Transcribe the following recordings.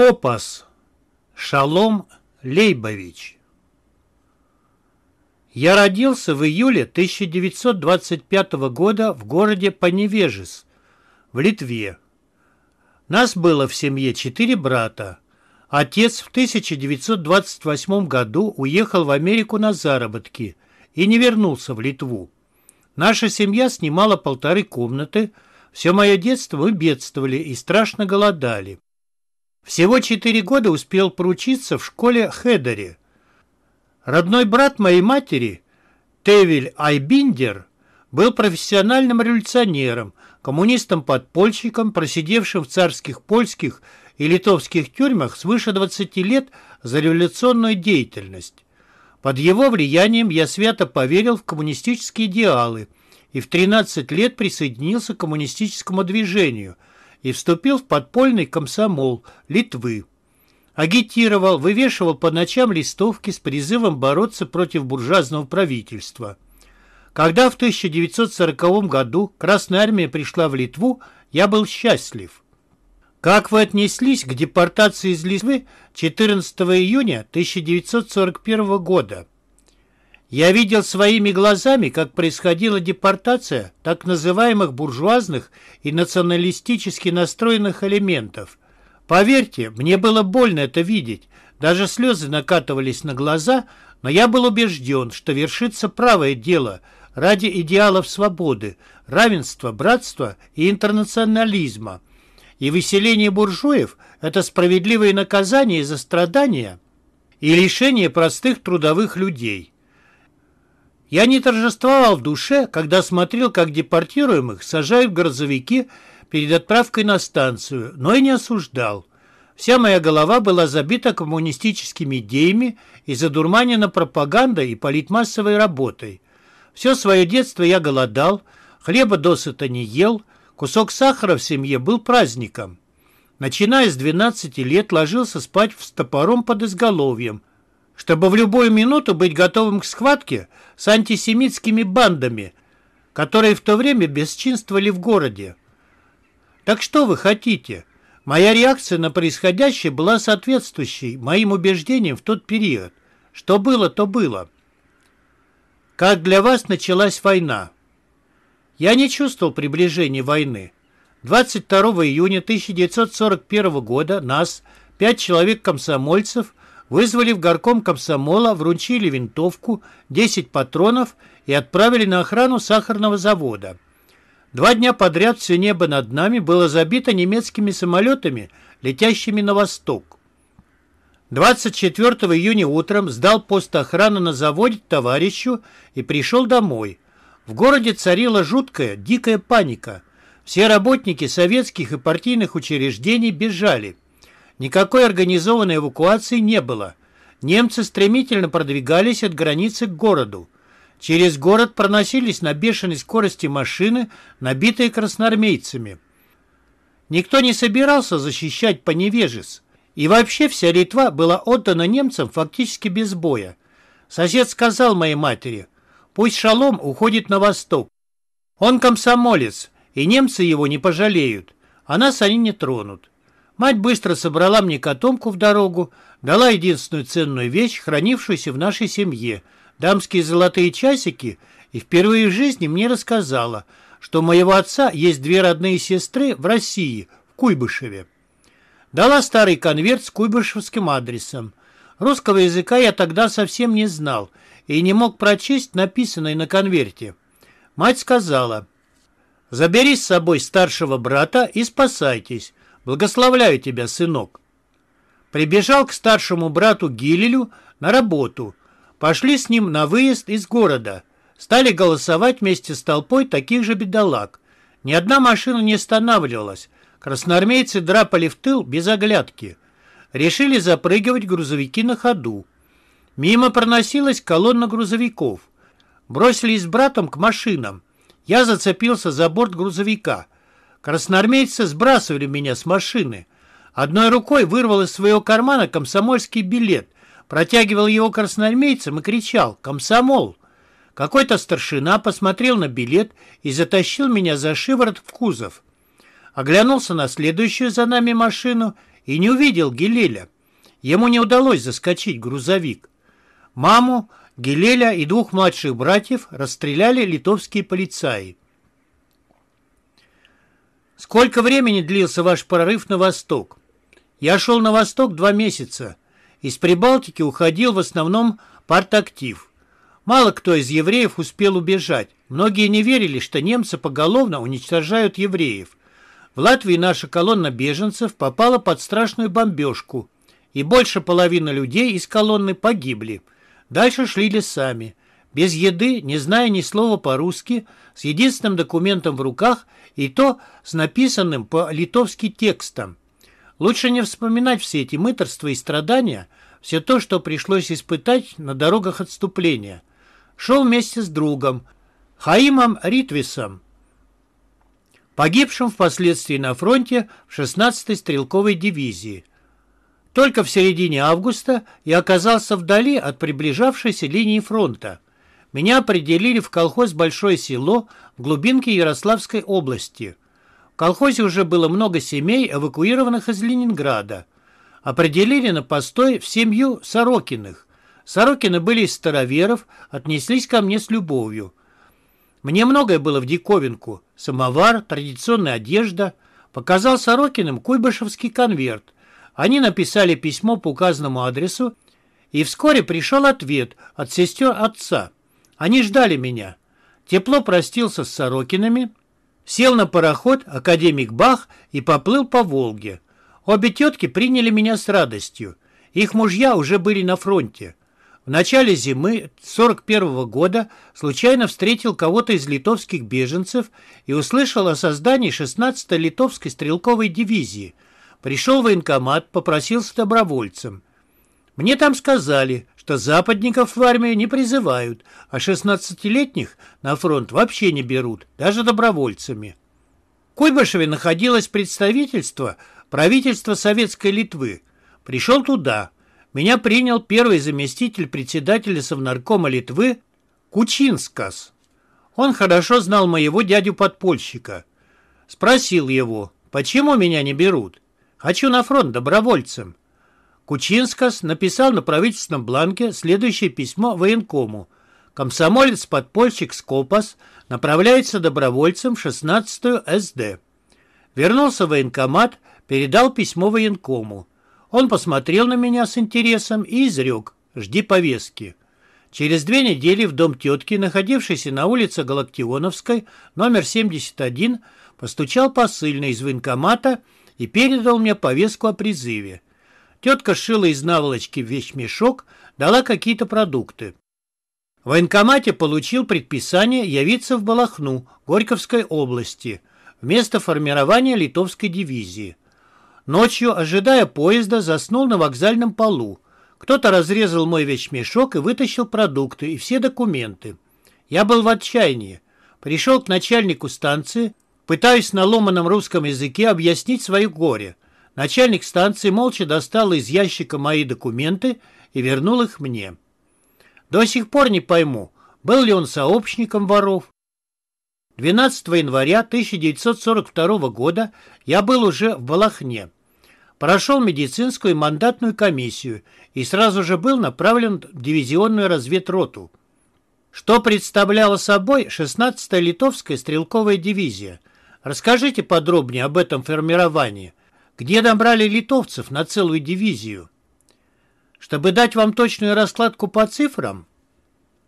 Копас Шалом Лейбович Я родился в июле 1925 года в городе Поневежес, в Литве. Нас было в семье четыре брата. Отец в 1928 году уехал в Америку на заработки и не вернулся в Литву. Наша семья снимала полторы комнаты. Все мое детство мы бедствовали и страшно голодали. Всего четыре года успел поручиться в школе Хедери. Родной брат моей матери, Тевиль Айбиндер, был профессиональным революционером, коммунистом-подпольщиком, просидевшим в царских польских и литовских тюрьмах свыше 20 лет за революционную деятельность. Под его влиянием я свято поверил в коммунистические идеалы и в 13 лет присоединился к коммунистическому движению – и вступил в подпольный комсомол Литвы. Агитировал, вывешивал по ночам листовки с призывом бороться против буржуазного правительства. Когда в 1940 году Красная Армия пришла в Литву, я был счастлив. Как вы отнеслись к депортации из Литвы 14 июня 1941 года? Я видел своими глазами, как происходила депортация так называемых буржуазных и националистически настроенных элементов. Поверьте, мне было больно это видеть, даже слезы накатывались на глаза, но я был убежден, что вершится правое дело ради идеалов свободы, равенства, братства и интернационализма. И выселение буржуев – это справедливое наказание за страдания и лишение простых трудовых людей. Я не торжествовал в душе, когда смотрел, как депортируемых сажают в грузовики перед отправкой на станцию, но и не осуждал. Вся моя голова была забита коммунистическими идеями и задурманена пропагандой и политмассовой работой. Все свое детство я голодал, хлеба досыта не ел, кусок сахара в семье был праздником. Начиная с 12 лет ложился спать с топором под изголовьем, чтобы в любую минуту быть готовым к схватке с антисемитскими бандами, которые в то время бесчинствовали в городе. Так что вы хотите? Моя реакция на происходящее была соответствующей моим убеждениям в тот период. Что было, то было. Как для вас началась война? Я не чувствовал приближения войны. 22 июня 1941 года нас, пять человек-комсомольцев, Вызвали в горком комсомола, вручили винтовку, 10 патронов и отправили на охрану сахарного завода. Два дня подряд все небо над нами было забито немецкими самолетами, летящими на восток. 24 июня утром сдал пост охраны на заводе товарищу и пришел домой. В городе царила жуткая, дикая паника. Все работники советских и партийных учреждений бежали – Никакой организованной эвакуации не было. Немцы стремительно продвигались от границы к городу. Через город проносились на бешеной скорости машины, набитые красноармейцами. Никто не собирался защищать поневежец. И вообще вся Литва была отдана немцам фактически без боя. Сосед сказал моей матери, пусть Шалом уходит на восток. Он комсомолец, и немцы его не пожалеют, а нас они не тронут. Мать быстро собрала мне котомку в дорогу, дала единственную ценную вещь, хранившуюся в нашей семье – дамские золотые часики, и впервые в жизни мне рассказала, что у моего отца есть две родные сестры в России, в Куйбышеве. Дала старый конверт с куйбышевским адресом. Русского языка я тогда совсем не знал и не мог прочесть написанное на конверте. Мать сказала, «Забери с собой старшего брата и спасайтесь. Благословляю тебя, сынок. Прибежал к старшему брату Гилелю на работу. Пошли с ним на выезд из города. Стали голосовать вместе с толпой таких же бедолаг. Ни одна машина не останавливалась. Красноармейцы драпали в тыл без оглядки. Решили запрыгивать грузовики на ходу. Мимо проносилась колонна грузовиков. Бросились с братом к машинам. Я зацепился за борт грузовика – Красноармейцы сбрасывали меня с машины. Одной рукой вырвал из своего кармана комсомольский билет, протягивал его красноармейцам и кричал «Комсомол!». Какой-то старшина посмотрел на билет и затащил меня за шиворот в кузов. Оглянулся на следующую за нами машину и не увидел Гелеля. Ему не удалось заскочить грузовик. Маму, Гелеля и двух младших братьев расстреляли литовские полицаи. Сколько времени длился ваш прорыв на восток? Я шел на восток два месяца. Из Прибалтики уходил в основном партактив. Мало кто из евреев успел убежать. Многие не верили, что немцы поголовно уничтожают евреев. В Латвии наша колонна беженцев попала под страшную бомбежку, и больше половины людей из колонны погибли. Дальше шли лесами. Без еды, не зная ни слова по-русски, с единственным документом в руках – и то с написанным по-литовски текстом. Лучше не вспоминать все эти мыторства и страдания, все то, что пришлось испытать на дорогах отступления. Шел вместе с другом, Хаимом Ритвисом, погибшим впоследствии на фронте в 16-й стрелковой дивизии. Только в середине августа я оказался вдали от приближавшейся линии фронта – меня определили в колхоз «Большое село» в глубинке Ярославской области. В колхозе уже было много семей, эвакуированных из Ленинграда. Определили на постой в семью Сорокиных. Сорокины были из староверов, отнеслись ко мне с любовью. Мне многое было в диковинку. Самовар, традиционная одежда. Показал Сорокиным куйбышевский конверт. Они написали письмо по указанному адресу, и вскоре пришел ответ от сестер отца. Они ждали меня. Тепло простился с Сорокинами, сел на пароход «Академик Бах» и поплыл по Волге. Обе тетки приняли меня с радостью. Их мужья уже были на фронте. В начале зимы 41 -го года случайно встретил кого-то из литовских беженцев и услышал о создании 16-й литовской стрелковой дивизии. Пришел в военкомат, попросился добровольцем. Мне там сказали, что западников в армию не призывают, а шестнадцатилетних на фронт вообще не берут, даже добровольцами. В Куйбышеве находилось представительство правительства Советской Литвы. Пришел туда. Меня принял первый заместитель председателя Совнаркома Литвы Кучинскас. Он хорошо знал моего дядю-подпольщика. Спросил его, почему меня не берут? Хочу на фронт добровольцем. Кучинскас написал на правительственном бланке следующее письмо военкому. Комсомолец-подпольщик Скопас направляется добровольцем в 16-ю СД. Вернулся в военкомат, передал письмо военкому. Он посмотрел на меня с интересом и изрек «Жди повестки». Через две недели в дом тетки, находившейся на улице Галактионовской, номер 71, постучал посыльный из военкомата и передал мне повестку о призыве. Тетка шила из наволочки весь мешок, дала какие-то продукты. В военкомате получил предписание явиться в Балахну, Горьковской области, вместо формирования литовской дивизии. Ночью, ожидая поезда, заснул на вокзальном полу. Кто-то разрезал мой вещмешок и вытащил продукты и все документы. Я был в отчаянии. Пришел к начальнику станции, пытаясь на ломаном русском языке объяснить свое горе. Начальник станции молча достал из ящика мои документы и вернул их мне. До сих пор не пойму, был ли он сообщником воров. 12 января 1942 года я был уже в Балахне. Прошел медицинскую и мандатную комиссию и сразу же был направлен в дивизионную разведроту, что представляла собой 16-я литовская стрелковая дивизия. Расскажите подробнее об этом формировании – где набрали литовцев на целую дивизию. Чтобы дать вам точную раскладку по цифрам,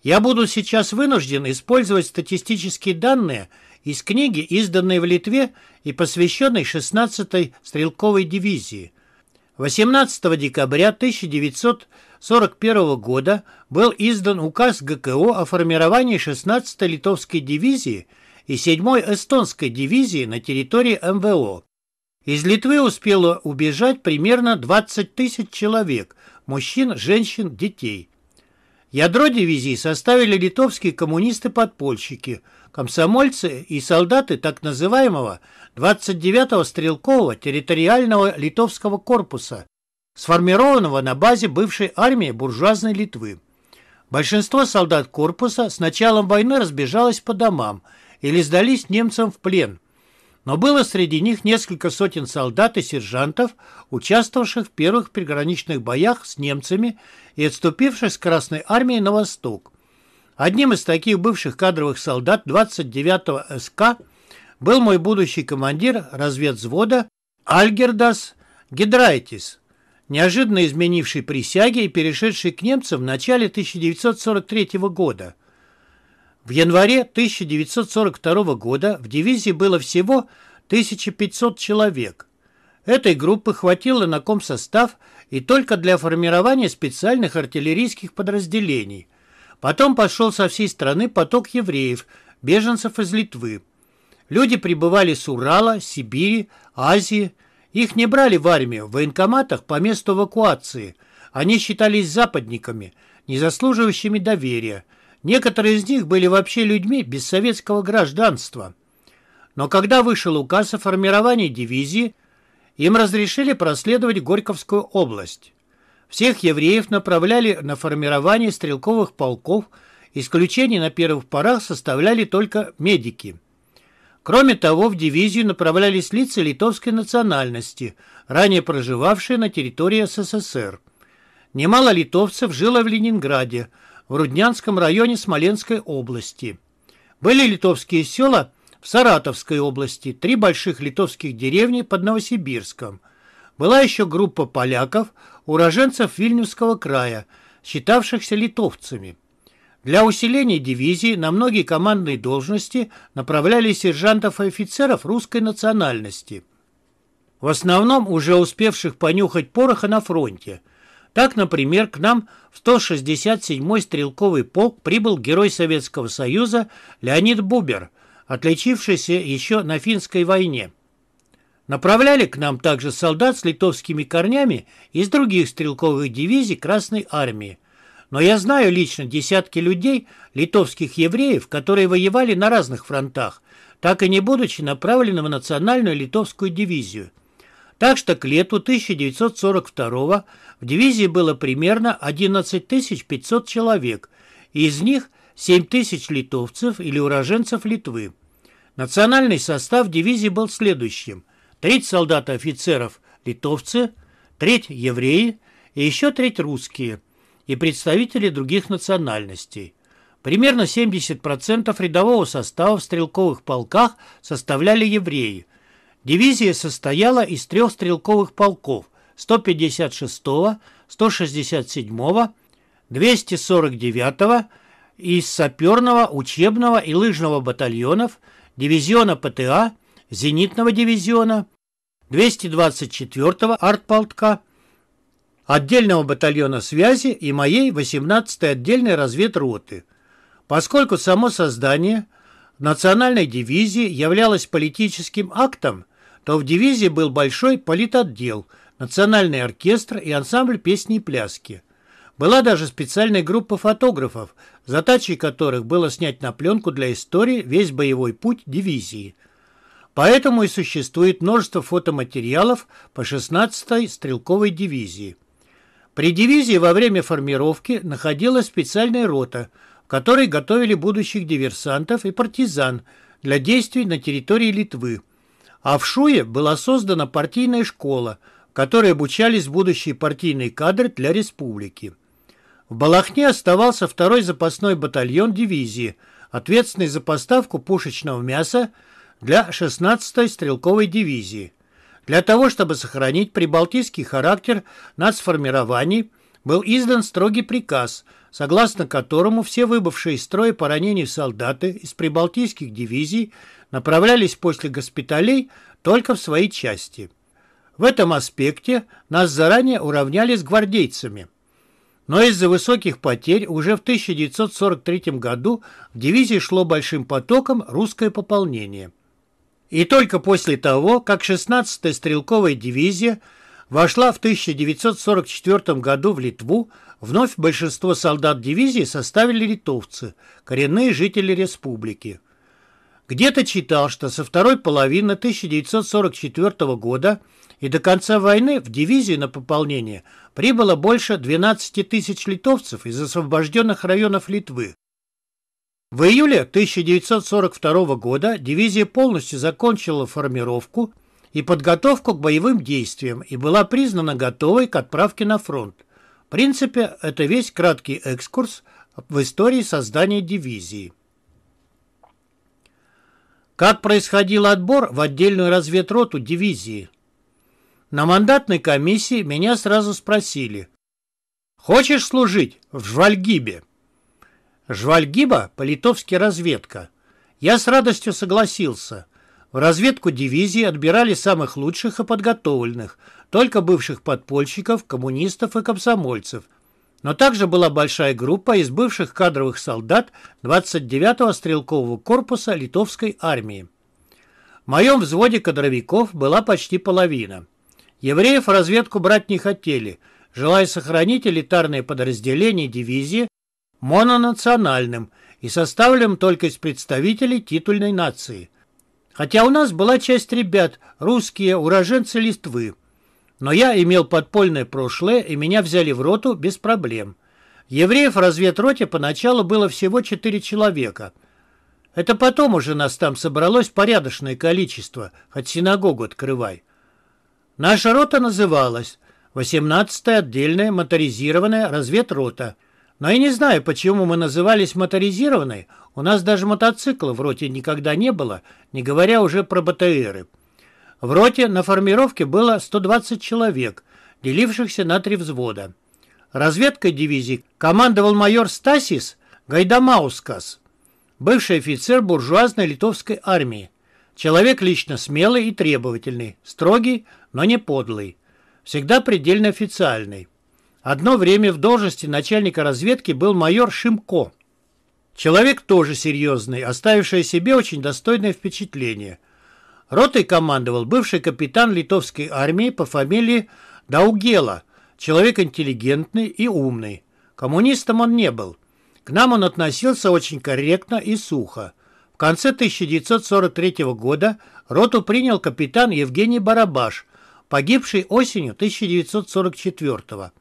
я буду сейчас вынужден использовать статистические данные из книги, изданной в Литве и посвященной 16-й стрелковой дивизии. 18 декабря 1941 года был издан указ ГКО о формировании 16-й литовской дивизии и 7-й эстонской дивизии на территории МВО. Из Литвы успело убежать примерно 20 тысяч человек – мужчин, женщин, детей. Ядро дивизии составили литовские коммунисты-подпольщики, комсомольцы и солдаты так называемого 29-го стрелкового территориального литовского корпуса, сформированного на базе бывшей армии буржуазной Литвы. Большинство солдат корпуса с началом войны разбежалось по домам или сдались немцам в плен но было среди них несколько сотен солдат и сержантов, участвовавших в первых приграничных боях с немцами и отступивших с Красной армией на восток. Одним из таких бывших кадровых солдат 29-го СК был мой будущий командир разведзвода Альгердас Гидрайтис, неожиданно изменивший присяги и перешедший к немцам в начале 1943 года – в январе 1942 года в дивизии было всего 1500 человек. Этой группы хватило на комсостав и только для формирования специальных артиллерийских подразделений. Потом пошел со всей страны поток евреев, беженцев из Литвы. Люди прибывали с Урала, Сибири, Азии. Их не брали в армию, в военкоматах по месту эвакуации. Они считались западниками, не заслуживающими доверия – Некоторые из них были вообще людьми без советского гражданства. Но когда вышел указ о формировании дивизии, им разрешили проследовать Горьковскую область. Всех евреев направляли на формирование стрелковых полков, исключение на первых порах составляли только медики. Кроме того, в дивизию направлялись лица литовской национальности, ранее проживавшие на территории СССР. Немало литовцев жило в Ленинграде – в Руднянском районе Смоленской области. Были литовские села в Саратовской области, три больших литовских деревни под Новосибирском. Была еще группа поляков, уроженцев Вильнюсского края, считавшихся литовцами. Для усиления дивизии на многие командные должности направляли сержантов и офицеров русской национальности, в основном уже успевших понюхать пороха на фронте – так, например, к нам в 167-й стрелковый полк прибыл герой Советского Союза Леонид Бубер, отличившийся еще на финской войне. Направляли к нам также солдат с литовскими корнями из других стрелковых дивизий Красной Армии. Но я знаю лично десятки людей, литовских евреев, которые воевали на разных фронтах, так и не будучи направлены в национальную литовскую дивизию – так что к лету 1942 в дивизии было примерно 11 500 человек, из них 7 тысяч литовцев или уроженцев Литвы. Национальный состав дивизии был следующим. Треть солдат и офицеров – литовцы, треть – евреи и еще треть – русские и представители других национальностей. Примерно 70% рядового состава в стрелковых полках составляли евреи – Дивизия состояла из трех стрелковых полков 156-го, 167-го, 249-го и из саперного, учебного и лыжного батальонов, дивизиона ПТА, зенитного дивизиона, 224-го артполка, отдельного батальона связи и моей 18-й отдельной разведроты. Поскольку само создание национальной дивизии являлось политическим актом, то в дивизии был большой политотдел, национальный оркестр и ансамбль песни и пляски. Была даже специальная группа фотографов, задачей которых было снять на пленку для истории весь боевой путь дивизии. Поэтому и существует множество фотоматериалов по 16-й стрелковой дивизии. При дивизии во время формировки находилась специальная рота, в которой готовили будущих диверсантов и партизан для действий на территории Литвы – а в Шуе была создана партийная школа, в которой обучались будущие партийные кадры для республики. В Балахне оставался второй запасной батальон дивизии, ответственный за поставку пушечного мяса для 16-й стрелковой дивизии. Для того, чтобы сохранить прибалтийский характер нацформирований – был издан строгий приказ, согласно которому все выбывшие из строя по ранению солдаты из прибалтийских дивизий направлялись после госпиталей только в свои части. В этом аспекте нас заранее уравняли с гвардейцами. Но из-за высоких потерь уже в 1943 году в дивизии шло большим потоком русское пополнение. И только после того, как 16-я стрелковая дивизия – вошла в 1944 году в Литву, вновь большинство солдат дивизии составили литовцы, коренные жители республики. Где-то читал, что со второй половины 1944 года и до конца войны в дивизию на пополнение прибыло больше 12 тысяч литовцев из освобожденных районов Литвы. В июле 1942 года дивизия полностью закончила формировку и подготовку к боевым действиям и была признана готовой к отправке на фронт. В принципе, это весь краткий экскурс в истории создания дивизии. Как происходил отбор в отдельную разведроту дивизии? На мандатной комиссии меня сразу спросили. «Хочешь служить в Жвальгибе?» Жвальгиба – разведка. Я с радостью согласился. В разведку дивизии отбирали самых лучших и подготовленных, только бывших подпольщиков, коммунистов и комсомольцев. Но также была большая группа из бывших кадровых солдат 29-го стрелкового корпуса литовской армии. В моем взводе кадровиков была почти половина. Евреев разведку брать не хотели, желая сохранить элитарные подразделения дивизии мононациональным и составленным только из представителей титульной нации – Хотя у нас была часть ребят, русские, уроженцы Листвы. Но я имел подпольное прошлое, и меня взяли в роту без проблем. Евреев в разведроте поначалу было всего четыре человека. Это потом уже нас там собралось порядочное количество, хоть синагогу открывай. Наша рота называлась 18-я отдельная моторизированная разведрота. Но я не знаю, почему мы назывались моторизированной. У нас даже мотоцикла в роте никогда не было, не говоря уже про БТРы. В роте на формировке было 120 человек, делившихся на три взвода. Разведкой дивизии командовал майор Стасис Гайдамаускас, бывший офицер буржуазной литовской армии. Человек лично смелый и требовательный, строгий, но не подлый. Всегда предельно официальный. Одно время в должности начальника разведки был майор Шимко. Человек тоже серьезный, оставивший себе очень достойное впечатление. Ротой командовал бывший капитан литовской армии по фамилии Даугела, человек интеллигентный и умный. Коммунистом он не был. К нам он относился очень корректно и сухо. В конце 1943 года роту принял капитан Евгений Барабаш, погибший осенью 1944 года.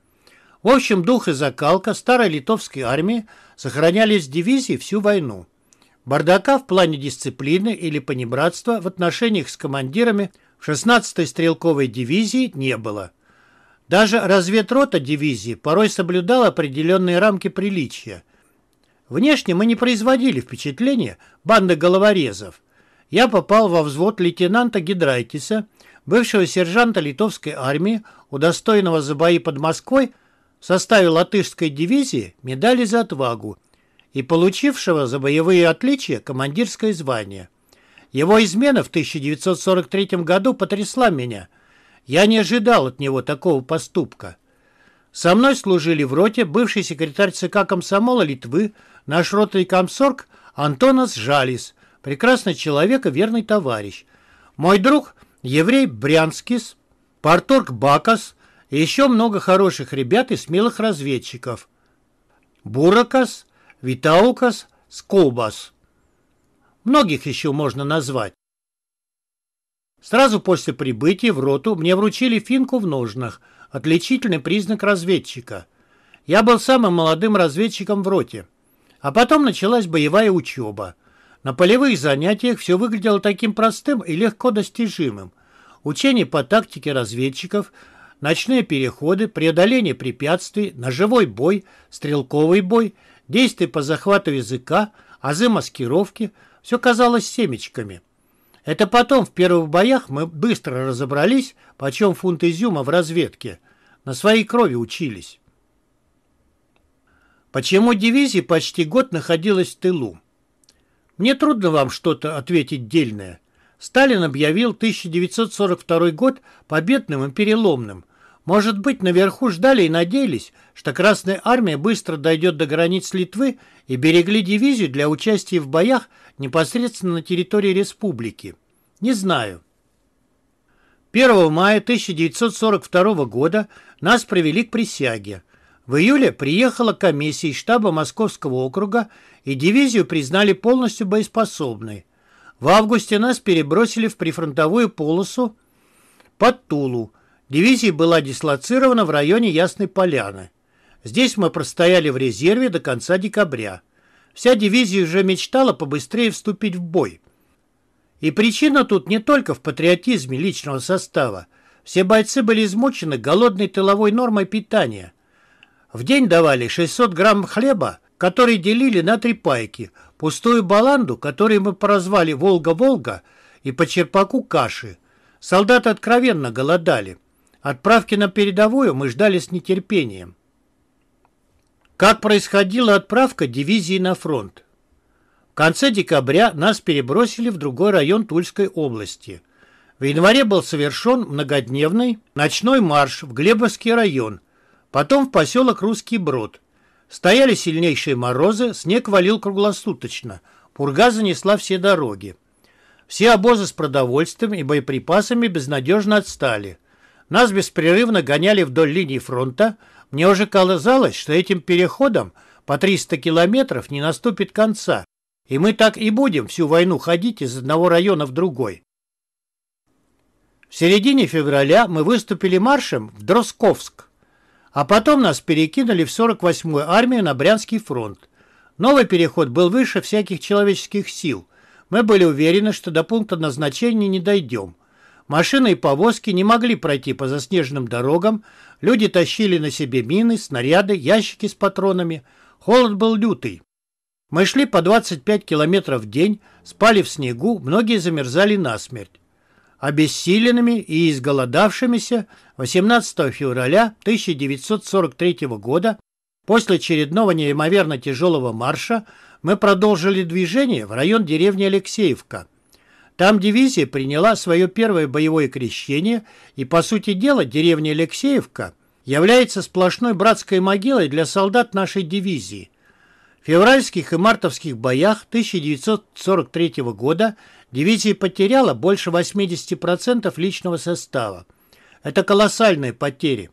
В общем, дух и закалка старой литовской армии сохранялись в дивизии всю войну. Бардака в плане дисциплины или понебратства в отношениях с командирами в 16-й стрелковой дивизии не было. Даже разведрота дивизии порой соблюдала определенные рамки приличия. Внешне мы не производили впечатления банды головорезов. Я попал во взвод лейтенанта Гидрайтиса, бывшего сержанта литовской армии, удостоенного за бои под Москвой в составе латышской дивизии медали за отвагу и получившего за боевые отличия командирское звание. Его измена в 1943 году потрясла меня. Я не ожидал от него такого поступка. Со мной служили в роте бывший секретарь ЦК комсомола Литвы, наш ротный комсорг Антонас Жалис, прекрасный человек и верный товарищ. Мой друг, еврей Брянскис, порторг Бакас – и еще много хороших ребят и смелых разведчиков. Буракас, Витаукас, Скобас. Многих еще можно назвать. Сразу после прибытия в роту мне вручили финку в ножнах, отличительный признак разведчика. Я был самым молодым разведчиком в роте. А потом началась боевая учеба. На полевых занятиях все выглядело таким простым и легко достижимым. Учение по тактике разведчиков – ночные переходы, преодоление препятствий, ножевой бой, стрелковый бой, действия по захвату языка, азы маскировки – все казалось семечками. Это потом в первых боях мы быстро разобрались, почем фунт изюма в разведке. На своей крови учились. Почему дивизия почти год находилась в тылу? Мне трудно вам что-то ответить дельное. Сталин объявил 1942 год победным и переломным. Может быть, наверху ждали и надеялись, что Красная Армия быстро дойдет до границ Литвы и берегли дивизию для участия в боях непосредственно на территории республики. Не знаю. 1 мая 1942 года нас привели к присяге. В июле приехала комиссия из штаба Московского округа и дивизию признали полностью боеспособной. В августе нас перебросили в прифронтовую полосу под Тулу, Дивизия была дислоцирована в районе Ясной Поляны. Здесь мы простояли в резерве до конца декабря. Вся дивизия уже мечтала побыстрее вступить в бой. И причина тут не только в патриотизме личного состава. Все бойцы были измучены голодной тыловой нормой питания. В день давали 600 грамм хлеба, который делили на три пайки, пустую баланду, которую мы прозвали «Волга-Волга», и по черпаку каши. Солдаты откровенно голодали. Отправки на передовую мы ждали с нетерпением. Как происходила отправка дивизии на фронт? В конце декабря нас перебросили в другой район Тульской области. В январе был совершен многодневный ночной марш в Глебовский район, потом в поселок Русский Брод. Стояли сильнейшие морозы, снег валил круглосуточно, пурга занесла все дороги. Все обозы с продовольствием и боеприпасами безнадежно отстали – нас беспрерывно гоняли вдоль линии фронта. Мне уже казалось, что этим переходом по 300 километров не наступит конца, и мы так и будем всю войну ходить из одного района в другой. В середине февраля мы выступили маршем в Дросковск, а потом нас перекинули в 48-ю армию на Брянский фронт. Новый переход был выше всяких человеческих сил. Мы были уверены, что до пункта назначения не дойдем. Машины и повозки не могли пройти по заснеженным дорогам, люди тащили на себе мины, снаряды, ящики с патронами. Холод был лютый. Мы шли по 25 километров в день, спали в снегу, многие замерзали насмерть. Обессиленными и изголодавшимися 18 февраля 1943 года После очередного неимоверно тяжелого марша мы продолжили движение в район деревни Алексеевка. Там дивизия приняла свое первое боевое крещение, и, по сути дела, деревня Алексеевка является сплошной братской могилой для солдат нашей дивизии. В февральских и мартовских боях 1943 года дивизия потеряла больше 80% личного состава. Это колоссальные потери.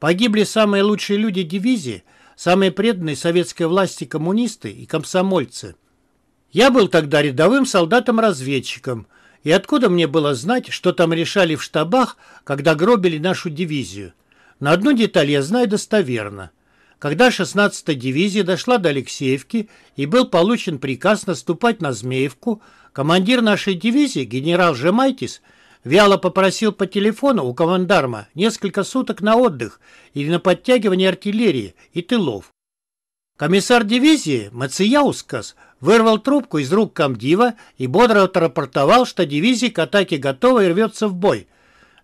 Погибли самые лучшие люди дивизии, самые преданные советской власти коммунисты и комсомольцы – я был тогда рядовым солдатом-разведчиком, и откуда мне было знать, что там решали в штабах, когда гробили нашу дивизию? На одну деталь я знаю достоверно. Когда 16-я дивизия дошла до Алексеевки и был получен приказ наступать на Змеевку, командир нашей дивизии, генерал Жемайтис, вяло попросил по телефону у командарма несколько суток на отдых или на подтягивание артиллерии и тылов. Комиссар дивизии Мацияускас – вырвал трубку из рук комдива и бодро отрапортовал, что дивизия к атаке готова и рвется в бой.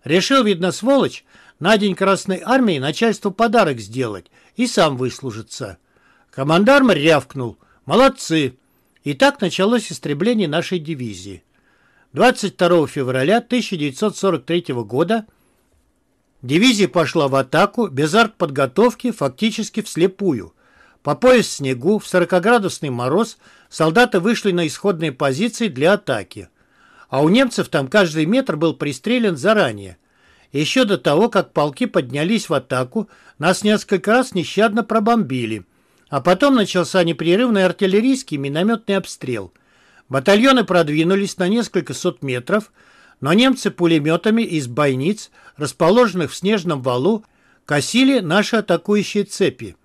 Решил, видно, сволочь, на день Красной Армии начальству подарок сделать и сам выслужиться. Командарм рявкнул «Молодцы!» И так началось истребление нашей дивизии. 22 февраля 1943 года дивизия пошла в атаку без артподготовки фактически вслепую – по пояс в снегу, в 40-градусный мороз, солдаты вышли на исходные позиции для атаки. А у немцев там каждый метр был пристрелен заранее. Еще до того, как полки поднялись в атаку, нас несколько раз нещадно пробомбили. А потом начался непрерывный артиллерийский и минометный обстрел. Батальоны продвинулись на несколько сот метров, но немцы пулеметами из бойниц, расположенных в снежном валу, косили наши атакующие цепи.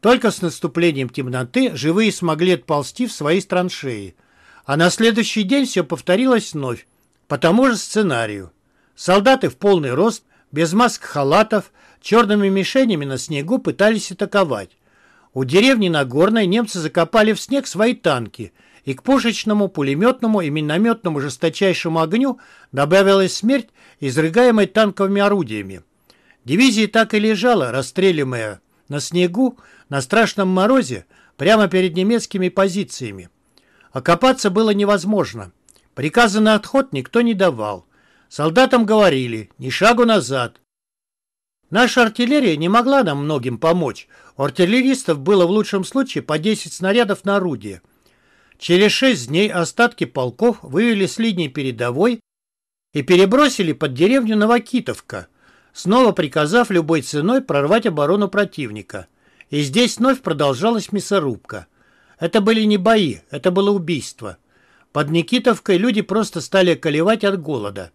Только с наступлением темноты живые смогли отползти в свои траншеи. А на следующий день все повторилось вновь, по тому же сценарию. Солдаты в полный рост, без маск халатов, черными мишенями на снегу пытались атаковать. У деревни Нагорной немцы закопали в снег свои танки, и к пушечному, пулеметному и минометному жесточайшему огню добавилась смерть, изрыгаемая танковыми орудиями. Дивизия так и лежала, расстреливая на снегу, на страшном морозе прямо перед немецкими позициями. Окопаться было невозможно. Приказа на отход никто не давал. Солдатам говорили «ни шагу назад». Наша артиллерия не могла нам многим помочь. У артиллеристов было в лучшем случае по 10 снарядов на орудие. Через 6 дней остатки полков вывели с линии передовой и перебросили под деревню Новокитовка, снова приказав любой ценой прорвать оборону противника – и здесь вновь продолжалась мясорубка. Это были не бои, это было убийство. Под Никитовкой люди просто стали колевать от голода.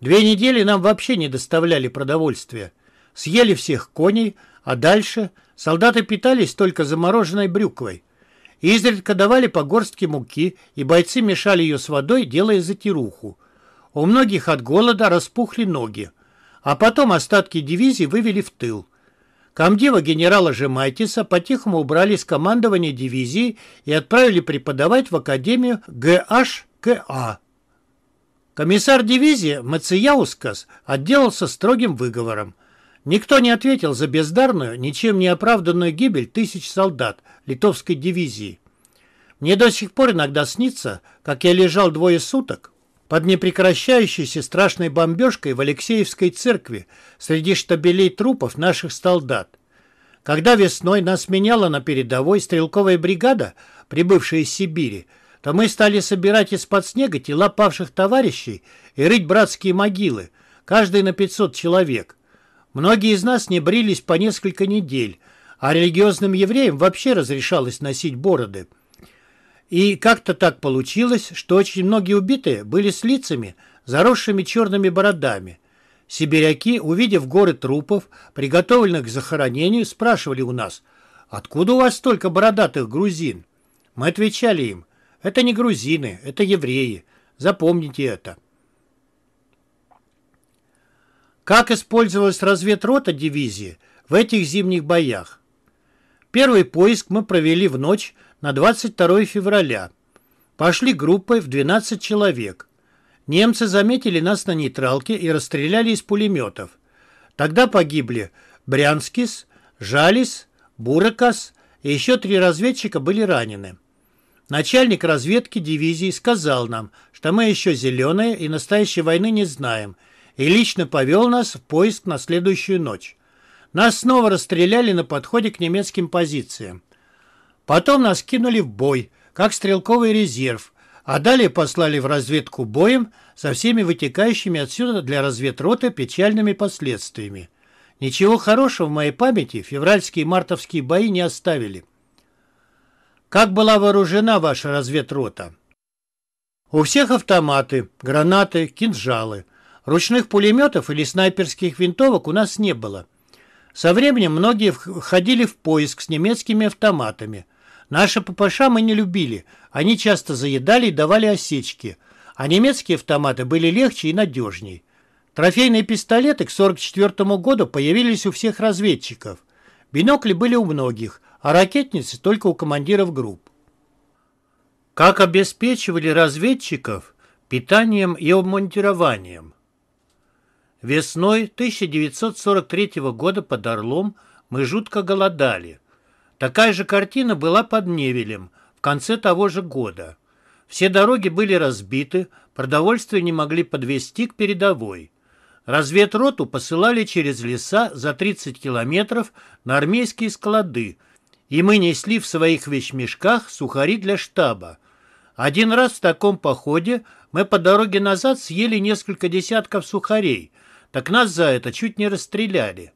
Две недели нам вообще не доставляли продовольствия. Съели всех коней, а дальше солдаты питались только замороженной брюквой. Изредка давали по горстке муки, и бойцы мешали ее с водой, делая затируху. У многих от голода распухли ноги. А потом остатки дивизии вывели в тыл. Комдива генерала Жемайтиса по-тихому убрали с командования дивизии и отправили преподавать в Академию ГХКА. Комиссар дивизии Мацияускас отделался строгим выговором. Никто не ответил за бездарную, ничем не оправданную гибель тысяч солдат литовской дивизии. Мне до сих пор иногда снится, как я лежал двое суток под непрекращающейся страшной бомбежкой в Алексеевской церкви среди штабелей трупов наших солдат. Когда весной нас меняла на передовой стрелковая бригада, прибывшая из Сибири, то мы стали собирать из-под снега тела павших товарищей и рыть братские могилы, каждый на 500 человек. Многие из нас не брились по несколько недель, а религиозным евреям вообще разрешалось носить бороды – и как-то так получилось, что очень многие убитые были с лицами, заросшими черными бородами. Сибиряки, увидев горы трупов, приготовленных к захоронению, спрашивали у нас, «Откуда у вас столько бородатых грузин?» Мы отвечали им, «Это не грузины, это евреи. Запомните это». Как использовалась разведрота дивизии в этих зимних боях? Первый поиск мы провели в ночь на 22 февраля. Пошли группой в 12 человек. Немцы заметили нас на нейтралке и расстреляли из пулеметов. Тогда погибли Брянскис, Жалис, Буракас и еще три разведчика были ранены. Начальник разведки дивизии сказал нам, что мы еще зеленые и настоящей войны не знаем, и лично повел нас в поиск на следующую ночь. Нас снова расстреляли на подходе к немецким позициям. Потом нас кинули в бой, как стрелковый резерв, а далее послали в разведку боем со всеми вытекающими отсюда для разведроты печальными последствиями. Ничего хорошего в моей памяти февральские и мартовские бои не оставили. Как была вооружена ваша разведрота? У всех автоматы, гранаты, кинжалы. Ручных пулеметов или снайперских винтовок у нас не было. Со временем многие входили в поиск с немецкими автоматами. Наши ППШ мы не любили. Они часто заедали и давали осечки. А немецкие автоматы были легче и надежней. Трофейные пистолеты к 1944 году появились у всех разведчиков. Бинокли были у многих, а ракетницы только у командиров групп. Как обеспечивали разведчиков питанием и обмундированием? Весной 1943 года под Орлом мы жутко голодали. Такая же картина была под Невелем в конце того же года. Все дороги были разбиты, продовольствие не могли подвести к передовой. Разведроту посылали через леса за 30 километров на армейские склады, и мы несли в своих вещмешках сухари для штаба. Один раз в таком походе мы по дороге назад съели несколько десятков сухарей, так нас за это чуть не расстреляли.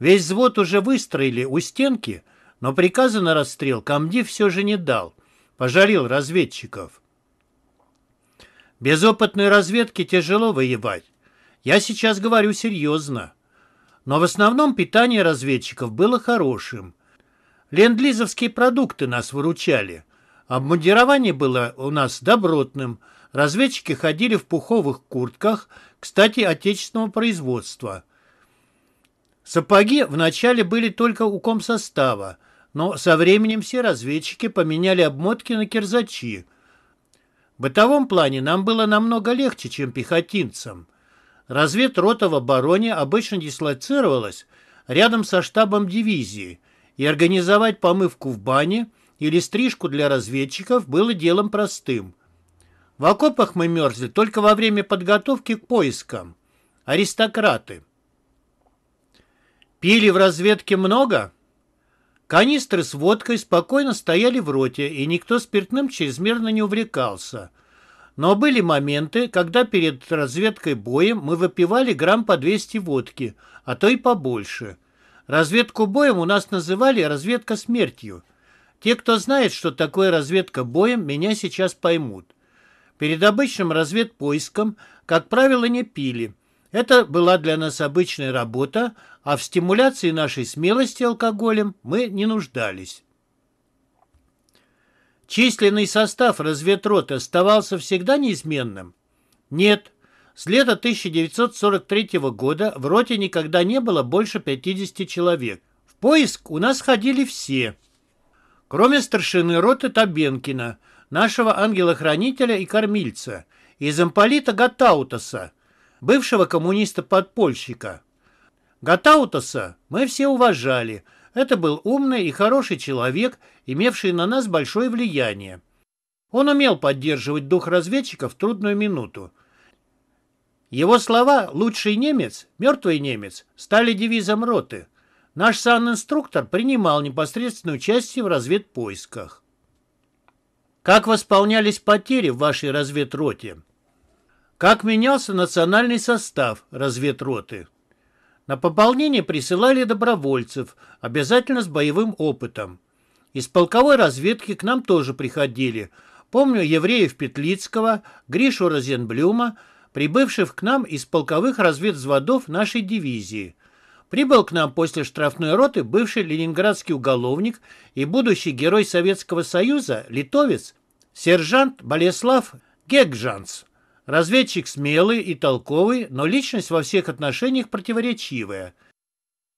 Весь взвод уже выстроили у стенки, но приказа на расстрел комди все же не дал. Пожарил разведчиков. Без опытной разведки тяжело воевать. Я сейчас говорю серьезно. Но в основном питание разведчиков было хорошим. Лендлизовские продукты нас выручали. Обмундирование было у нас добротным. Разведчики ходили в пуховых куртках, кстати, отечественного производства. Сапоги вначале были только у комсостава, но со временем все разведчики поменяли обмотки на кирзачи. В бытовом плане нам было намного легче, чем пехотинцам. Разведрота в обороне обычно дислоцировалась рядом со штабом дивизии, и организовать помывку в бане или стрижку для разведчиков было делом простым. В окопах мы мерзли только во время подготовки к поискам. Аристократы. Пили в разведке много? Канистры с водкой спокойно стояли в роте, и никто спиртным чрезмерно не увлекался. Но были моменты, когда перед разведкой боем мы выпивали грамм по 200 водки, а то и побольше. Разведку боем у нас называли разведка смертью. Те, кто знает, что такое разведка боем, меня сейчас поймут. Перед обычным разведпоиском, как правило, не пили – это была для нас обычная работа, а в стимуляции нашей смелости алкоголем мы не нуждались. Численный состав разведроты оставался всегда неизменным? Нет. С лета 1943 года в роте никогда не было больше 50 человек. В поиск у нас ходили все, кроме старшины роты Табенкина, нашего ангела-хранителя и кормильца, и замполита Гатаутаса, бывшего коммуниста-подпольщика. Гатаутаса мы все уважали. Это был умный и хороший человек, имевший на нас большое влияние. Он умел поддерживать дух разведчика в трудную минуту. Его слова «лучший немец», «мертвый немец» стали девизом роты. Наш санинструктор принимал непосредственное участие в разведпоисках. Как восполнялись потери в вашей разведроте? Как менялся национальный состав разведроты? На пополнение присылали добровольцев, обязательно с боевым опытом. Из полковой разведки к нам тоже приходили. Помню евреев Петлицкого, Гришу Розенблюма, прибывших к нам из полковых разведзводов нашей дивизии. Прибыл к нам после штрафной роты бывший ленинградский уголовник и будущий герой Советского Союза, литовец, сержант Болеслав Гекжанс. Разведчик смелый и толковый, но личность во всех отношениях противоречивая.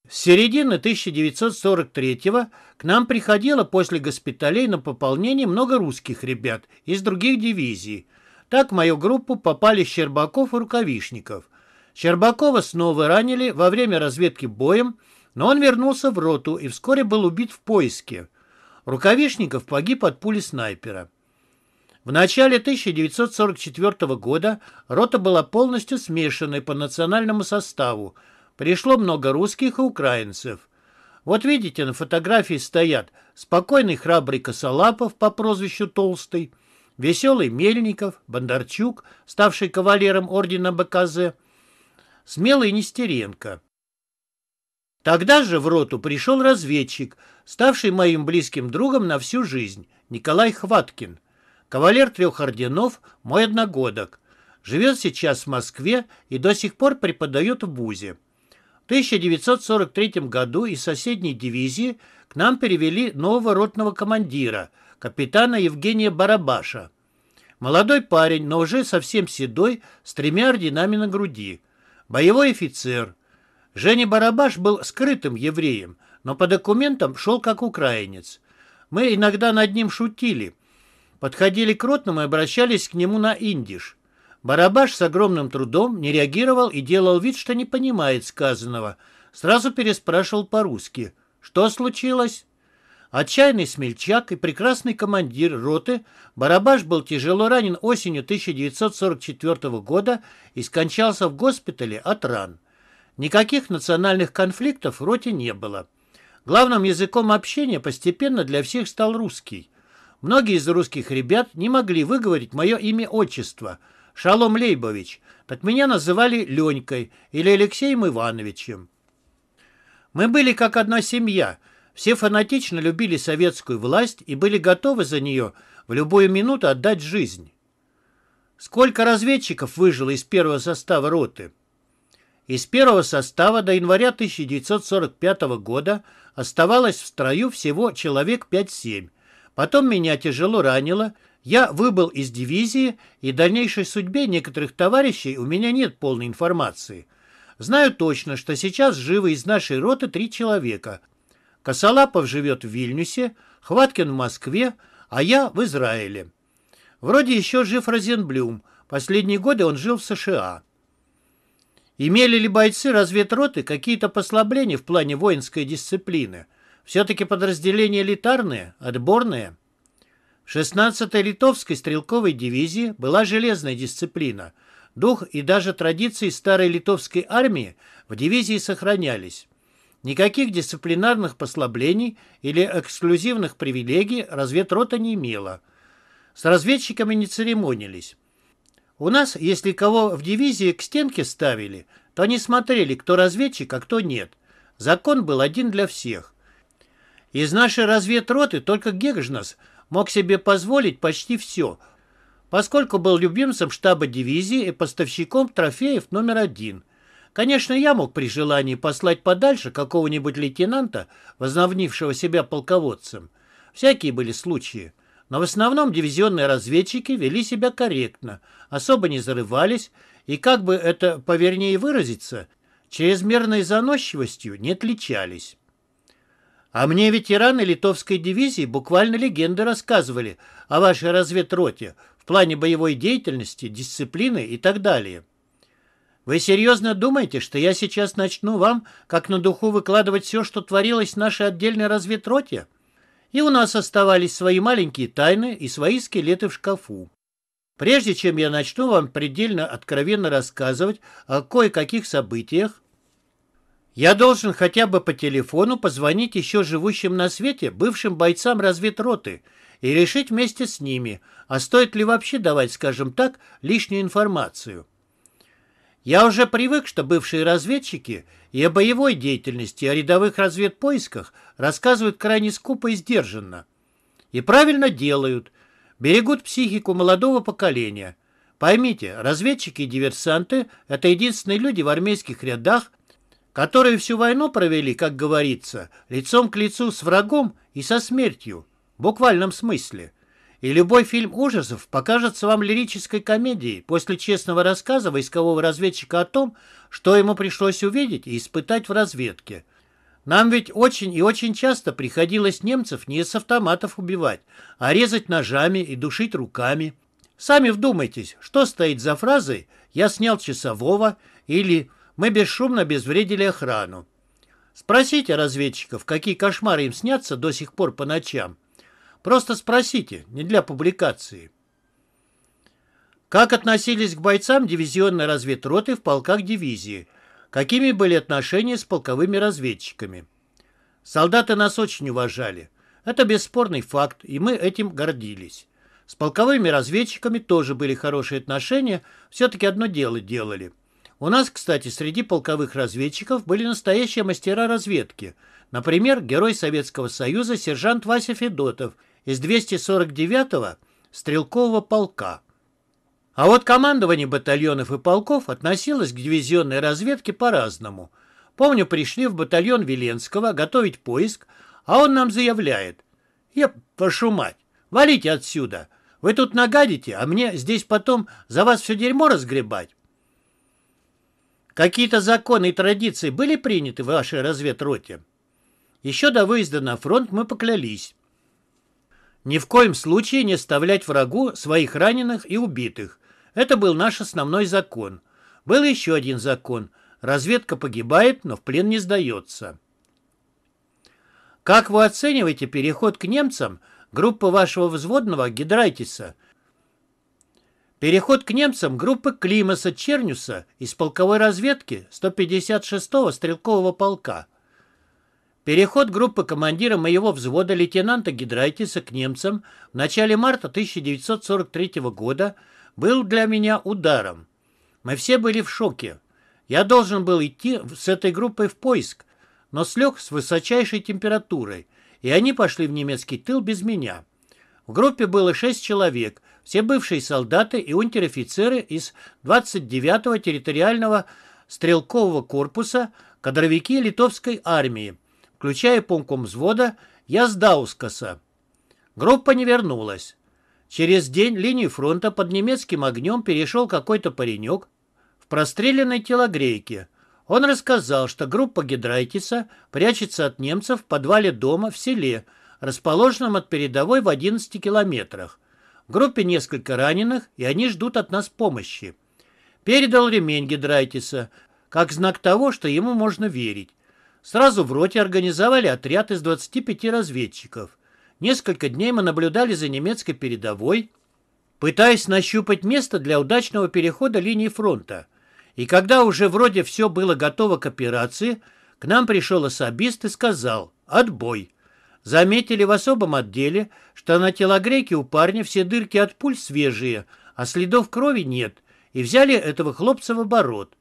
С середины 1943-го к нам приходило после госпиталей на пополнение много русских ребят из других дивизий. Так в мою группу попали Щербаков и Рукавишников. Щербакова снова ранили во время разведки боем, но он вернулся в роту и вскоре был убит в поиске. Рукавишников погиб от пули снайпера. В начале 1944 года рота была полностью смешанной по национальному составу. Пришло много русских и украинцев. Вот видите, на фотографии стоят спокойный храбрый Косолапов по прозвищу Толстый, веселый Мельников, Бондарчук, ставший кавалером ордена БКЗ, смелый Нестеренко. Тогда же в роту пришел разведчик, ставший моим близким другом на всю жизнь, Николай Хваткин – Кавалер трех орденов, мой одногодок. Живет сейчас в Москве и до сих пор преподает в ВУЗе. В 1943 году из соседней дивизии к нам перевели нового ротного командира, капитана Евгения Барабаша. Молодой парень, но уже совсем седой, с тремя орденами на груди. Боевой офицер. Женя Барабаш был скрытым евреем, но по документам шел как украинец. Мы иногда над ним шутили – подходили к ротному и обращались к нему на индиш. Барабаш с огромным трудом не реагировал и делал вид, что не понимает сказанного. Сразу переспрашивал по-русски. «Что случилось?» Отчаянный смельчак и прекрасный командир роты, Барабаш был тяжело ранен осенью 1944 года и скончался в госпитале от ран. Никаких национальных конфликтов в роте не было. Главным языком общения постепенно для всех стал русский. Многие из русских ребят не могли выговорить мое имя-отчество – Шалом Лейбович, так меня называли Ленькой или Алексеем Ивановичем. Мы были как одна семья, все фанатично любили советскую власть и были готовы за нее в любую минуту отдать жизнь. Сколько разведчиков выжило из первого состава роты? Из первого состава до января 1945 года оставалось в строю всего человек 5-7. Потом меня тяжело ранило, я выбыл из дивизии, и дальнейшей судьбе некоторых товарищей у меня нет полной информации. Знаю точно, что сейчас живы из нашей роты три человека. Косолапов живет в Вильнюсе, Хваткин в Москве, а я в Израиле. Вроде еще жив Розенблюм. Последние годы он жил в США. Имели ли бойцы разведроты какие-то послабления в плане воинской дисциплины? Все-таки подразделение элитарное, отборное. В 16-й литовской стрелковой дивизии была железная дисциплина. Дух и даже традиции старой литовской армии в дивизии сохранялись. Никаких дисциплинарных послаблений или эксклюзивных привилегий разведрота не имела. С разведчиками не церемонились. У нас, если кого в дивизии к стенке ставили, то не смотрели, кто разведчик, а кто нет. Закон был один для всех. Из нашей разведроты только Гегжнас мог себе позволить почти все, поскольку был любимцем штаба дивизии и поставщиком трофеев номер один. Конечно, я мог при желании послать подальше какого-нибудь лейтенанта, возновнившего себя полководцем. Всякие были случаи. Но в основном дивизионные разведчики вели себя корректно, особо не зарывались, и, как бы это повернее выразиться, чрезмерной заносчивостью не отличались. А мне ветераны литовской дивизии буквально легенды рассказывали о вашей разведроте в плане боевой деятельности, дисциплины и так далее. Вы серьезно думаете, что я сейчас начну вам, как на духу, выкладывать все, что творилось в нашей отдельной разведроте? И у нас оставались свои маленькие тайны и свои скелеты в шкафу. Прежде чем я начну вам предельно откровенно рассказывать о кое-каких событиях, я должен хотя бы по телефону позвонить еще живущим на свете бывшим бойцам разведроты и решить вместе с ними, а стоит ли вообще давать, скажем так, лишнюю информацию. Я уже привык, что бывшие разведчики и о боевой деятельности, и о рядовых разведпоисках рассказывают крайне скупо и сдержанно. И правильно делают. Берегут психику молодого поколения. Поймите, разведчики и диверсанты – это единственные люди в армейских рядах, которые всю войну провели, как говорится, лицом к лицу с врагом и со смертью, в буквальном смысле. И любой фильм ужасов покажется вам лирической комедией после честного рассказа войскового разведчика о том, что ему пришлось увидеть и испытать в разведке. Нам ведь очень и очень часто приходилось немцев не с автоматов убивать, а резать ножами и душить руками. Сами вдумайтесь, что стоит за фразой «я снял часового» или «я мы бесшумно обезвредили охрану. Спросите разведчиков, какие кошмары им снятся до сих пор по ночам. Просто спросите, не для публикации. Как относились к бойцам дивизионной разведроты в полках дивизии? Какими были отношения с полковыми разведчиками? Солдаты нас очень уважали. Это бесспорный факт, и мы этим гордились. С полковыми разведчиками тоже были хорошие отношения, все-таки одно дело делали – у нас, кстати, среди полковых разведчиков были настоящие мастера разведки. Например, герой Советского Союза сержант Вася Федотов из 249-го стрелкового полка. А вот командование батальонов и полков относилось к дивизионной разведке по-разному. Помню, пришли в батальон Веленского готовить поиск, а он нам заявляет. «Я вашу мать, валите отсюда! Вы тут нагадите, а мне здесь потом за вас все дерьмо разгребать!» Какие-то законы и традиции были приняты в вашей разведроте? Еще до выезда на фронт мы поклялись. Ни в коем случае не оставлять врагу своих раненых и убитых. Это был наш основной закон. Был еще один закон. Разведка погибает, но в плен не сдается. Как вы оцениваете переход к немцам группы вашего взводного Гидрайтиса Переход к немцам группы Климаса Чернюса из полковой разведки 156-го стрелкового полка. Переход группы командира моего взвода лейтенанта Гидрайтиса к немцам в начале марта 1943 года был для меня ударом. Мы все были в шоке. Я должен был идти с этой группой в поиск, но слег с высочайшей температурой, и они пошли в немецкий тыл без меня. В группе было шесть человек – все бывшие солдаты и унтер-офицеры из 29-го территориального стрелкового корпуса, кадровики литовской армии, включая помком взвода Яздаускаса. Группа не вернулась. Через день линию фронта под немецким огнем перешел какой-то паренек в простреленной телогрейке. Он рассказал, что группа Гидрайтиса прячется от немцев в подвале дома в селе, расположенном от передовой в 11 километрах. В группе несколько раненых, и они ждут от нас помощи. Передал ремень Гидрайтиса, как знак того, что ему можно верить. Сразу в роте организовали отряд из 25 разведчиков. Несколько дней мы наблюдали за немецкой передовой, пытаясь нащупать место для удачного перехода линии фронта. И когда уже вроде все было готово к операции, к нам пришел особист и сказал «Отбой!» Заметили в особом отделе, что на телогрейке у парня все дырки от пуль свежие, а следов крови нет, и взяли этого хлопца в оборот.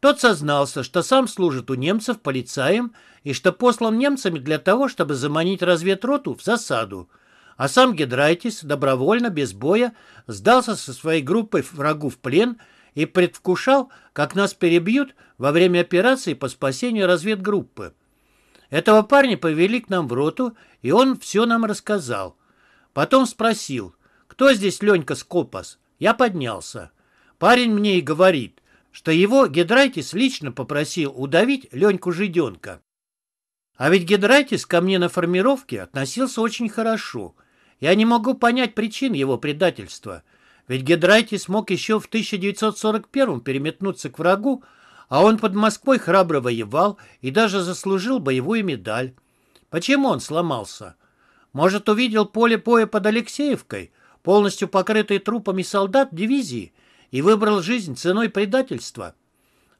Тот сознался, что сам служит у немцев полицаем и что послан немцами для того, чтобы заманить разведроту в засаду. А сам Гедрайтис добровольно, без боя, сдался со своей группой врагу в плен и предвкушал, как нас перебьют во время операции по спасению разведгруппы. Этого парня повели к нам в роту, и он все нам рассказал. Потом спросил, кто здесь Ленька Скопас? Я поднялся. Парень мне и говорит, что его Гедрайтис лично попросил удавить Леньку Жиденка. А ведь Гедрайтис ко мне на формировке относился очень хорошо. Я не могу понять причин его предательства. Ведь Гедрайтис мог еще в 1941 переметнуться к врагу, а он под Москвой храбро воевал и даже заслужил боевую медаль. Почему он сломался? Может, увидел поле боя под Алексеевкой, полностью покрытый трупами солдат дивизии, и выбрал жизнь ценой предательства?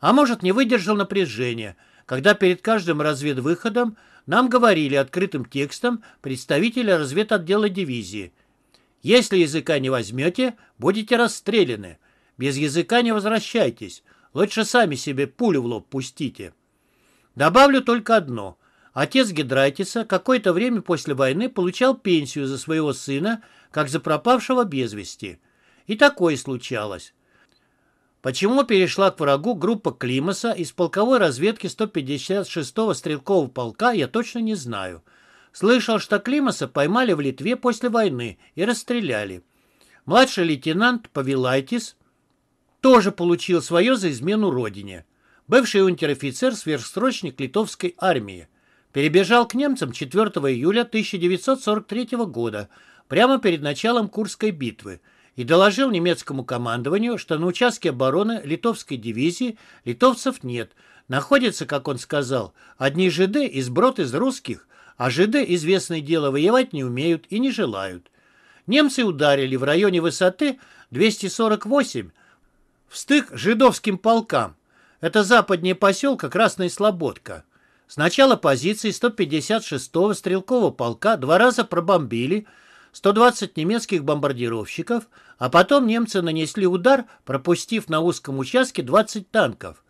А может, не выдержал напряжения, когда перед каждым разведвыходом нам говорили открытым текстом представителя разведотдела дивизии. Если языка не возьмете, будете расстреляны. Без языка не возвращайтесь. Лучше сами себе пулю в лоб пустите. Добавлю только одно. Отец Гидрайтиса какое-то время после войны получал пенсию за своего сына, как за пропавшего без вести. И такое случалось. Почему перешла к врагу группа Климаса из полковой разведки 156-го стрелкового полка, я точно не знаю. Слышал, что Климаса поймали в Литве после войны и расстреляли. Младший лейтенант Павилайтис тоже получил свое за измену родине. Бывший унтер-офицер-сверхсрочник литовской армии. Перебежал к немцам 4 июля 1943 года, прямо перед началом Курской битвы, и доложил немецкому командованию, что на участке обороны литовской дивизии литовцев нет, находятся, как он сказал, одни жиды и сброд из русских, а жиды, известное дело, воевать не умеют и не желают. Немцы ударили в районе высоты 248, в стык жидовским полкам. Это западнее поселка Красная Слободка. Сначала позиции 156-го стрелкового полка два раза пробомбили 120 немецких бомбардировщиков, а потом немцы нанесли удар, пропустив на узком участке 20 танков.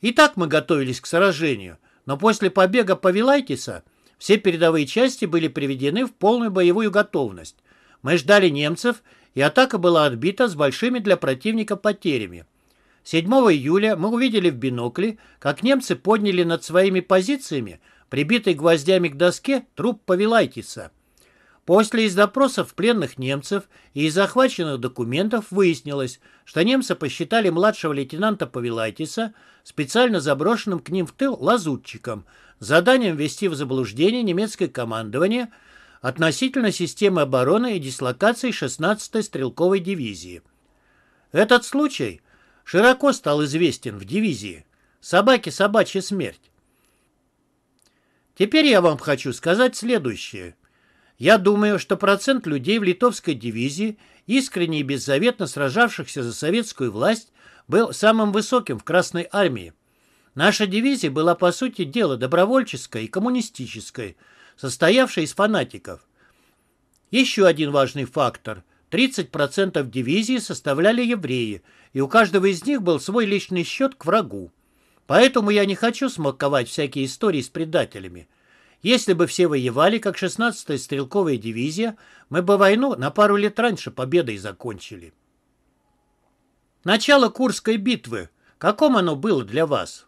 И так мы готовились к сражению, но после побега Павелайтиса все передовые части были приведены в полную боевую готовность. Мы ждали немцев и атака была отбита с большими для противника потерями. 7 июля мы увидели в бинокле, как немцы подняли над своими позициями прибитый гвоздями к доске труп Павелайтиса. После из допросов пленных немцев и из захваченных документов выяснилось, что немцы посчитали младшего лейтенанта Павелайтиса специально заброшенным к ним в тыл лазутчиком, заданием ввести в заблуждение немецкое командование – относительно системы обороны и дислокации 16-й стрелковой дивизии. Этот случай широко стал известен в дивизии. Собаки – собачья смерть. Теперь я вам хочу сказать следующее. Я думаю, что процент людей в литовской дивизии, искренне и беззаветно сражавшихся за советскую власть, был самым высоким в Красной армии. Наша дивизия была, по сути дела, добровольческой и коммунистической – состоявшая из фанатиков. Еще один важный фактор – 30% дивизии составляли евреи, и у каждого из них был свой личный счет к врагу. Поэтому я не хочу смаковать всякие истории с предателями. Если бы все воевали, как 16-я стрелковая дивизия, мы бы войну на пару лет раньше победой закончили. Начало Курской битвы. Каком оно было для вас?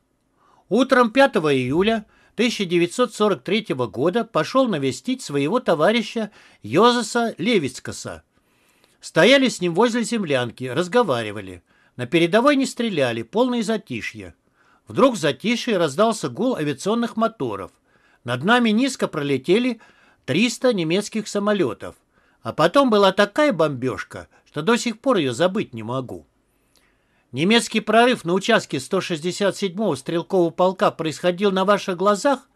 Утром 5 июля – 1943 года пошел навестить своего товарища Йозеса Левицкаса. Стояли с ним возле землянки, разговаривали. На передовой не стреляли, полное затишье. Вдруг в затишье раздался гул авиационных моторов. Над нами низко пролетели 300 немецких самолетов. А потом была такая бомбежка, что до сих пор ее забыть не могу. Немецкий прорыв на участке 167-го стрелкового полка происходил на ваших глазах?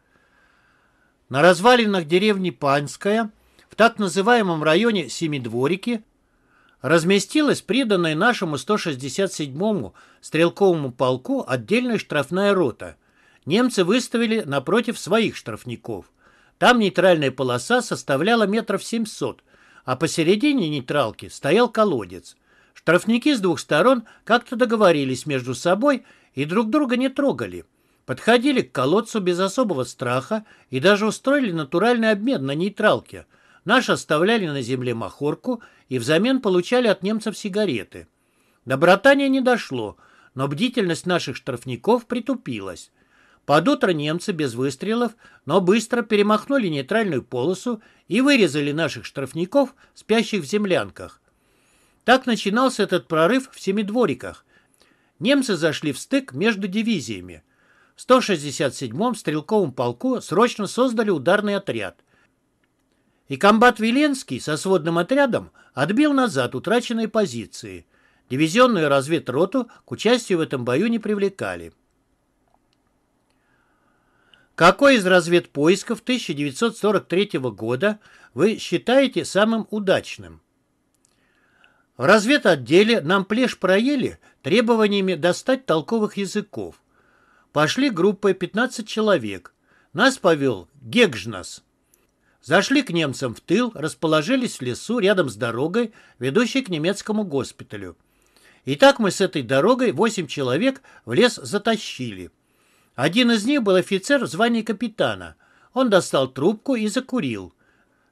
На развалинах деревни Панская, в так называемом районе Семидворики, разместилась преданная нашему 167-му стрелковому полку отдельная штрафная рота. Немцы выставили напротив своих штрафников. Там нейтральная полоса составляла метров 700, а посередине нейтралки стоял колодец – Штрафники с двух сторон как-то договорились между собой и друг друга не трогали. Подходили к колодцу без особого страха и даже устроили натуральный обмен на нейтралке. Наши оставляли на земле махорку и взамен получали от немцев сигареты. До братания не дошло, но бдительность наших штрафников притупилась. Под утро немцы без выстрелов, но быстро перемахнули нейтральную полосу и вырезали наших штрафников, спящих в землянках. Так начинался этот прорыв в Семидвориках. Немцы зашли в стык между дивизиями. В 167-м стрелковом полку срочно создали ударный отряд. И комбат Веленский со сводным отрядом отбил назад утраченные позиции. Дивизионную разведроту к участию в этом бою не привлекали. Какой из разведпоисков 1943 года вы считаете самым удачным? В разведотделе нам плешь проели требованиями достать толковых языков. Пошли группой 15 человек. Нас повел Гегжнас. Зашли к немцам в тыл, расположились в лесу рядом с дорогой, ведущей к немецкому госпиталю. И так мы с этой дорогой восемь человек в лес затащили. Один из них был офицер в звании капитана. Он достал трубку и закурил.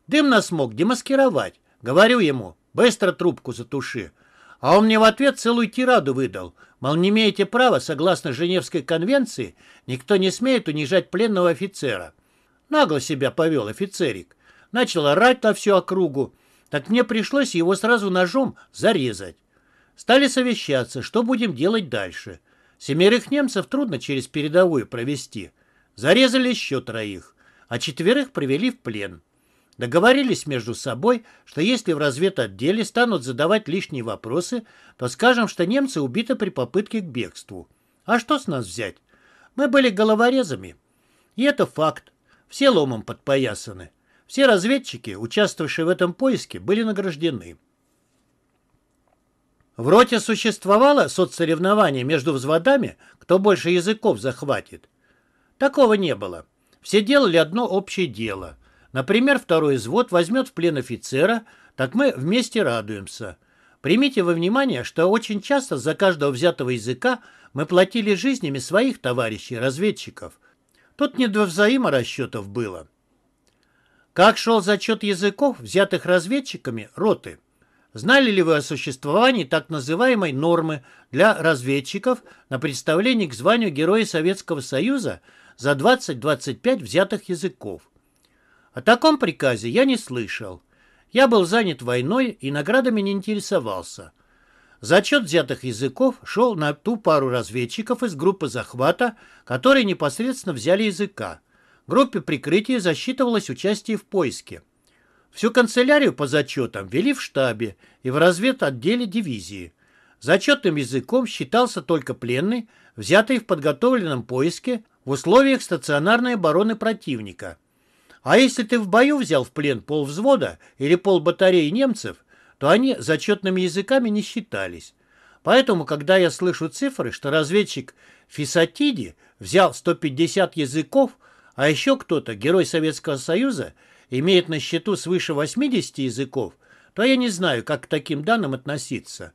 Дым нас мог демаскировать. Говорю ему, Быстро трубку затуши. А он мне в ответ целую тираду выдал. Мол, не имеете права, согласно Женевской конвенции, никто не смеет унижать пленного офицера. Нагло себя повел офицерик. Начал орать на всю округу. Так мне пришлось его сразу ножом зарезать. Стали совещаться, что будем делать дальше. Семерых немцев трудно через передовую провести. Зарезали еще троих, а четверых привели в плен. Договорились между собой, что если в разведотделе станут задавать лишние вопросы, то скажем, что немцы убиты при попытке к бегству. А что с нас взять? Мы были головорезами. И это факт. Все ломом подпоясаны. Все разведчики, участвовавшие в этом поиске, были награждены. В роте существовало соцсоревнование между взводами, кто больше языков захватит. Такого не было. Все делали одно общее дело – Например, второй взвод возьмет в плен офицера, так мы вместе радуемся. Примите во внимание, что очень часто за каждого взятого языка мы платили жизнями своих товарищей, разведчиков. Тут не до взаиморасчетов было. Как шел зачет языков, взятых разведчиками, роты? Знали ли вы о существовании так называемой нормы для разведчиков на представлении к званию Героя Советского Союза за 20-25 взятых языков? О таком приказе я не слышал. Я был занят войной и наградами не интересовался. Зачет взятых языков шел на ту пару разведчиков из группы захвата, которые непосредственно взяли языка. Группе прикрытия засчитывалось участие в поиске. Всю канцелярию по зачетам вели в штабе и в разведотделе дивизии. Зачетным языком считался только пленный, взятый в подготовленном поиске в условиях стационарной обороны противника – а если ты в бою взял в плен полвзвода или полбатареи немцев, то они зачетными языками не считались. Поэтому, когда я слышу цифры, что разведчик Фисатиди взял 150 языков, а еще кто-то, герой Советского Союза, имеет на счету свыше 80 языков, то я не знаю, как к таким данным относиться.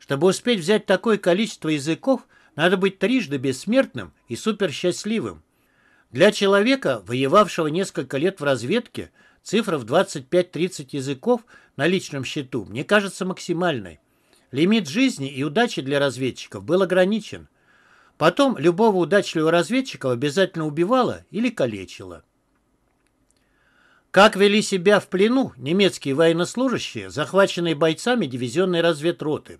Чтобы успеть взять такое количество языков, надо быть трижды бессмертным и суперсчастливым. Для человека, воевавшего несколько лет в разведке, цифра в 25-30 языков на личном счету мне кажется максимальной. Лимит жизни и удачи для разведчиков был ограничен. Потом любого удачливого разведчика обязательно убивало или калечила. Как вели себя в плену немецкие военнослужащие, захваченные бойцами дивизионной разведроты?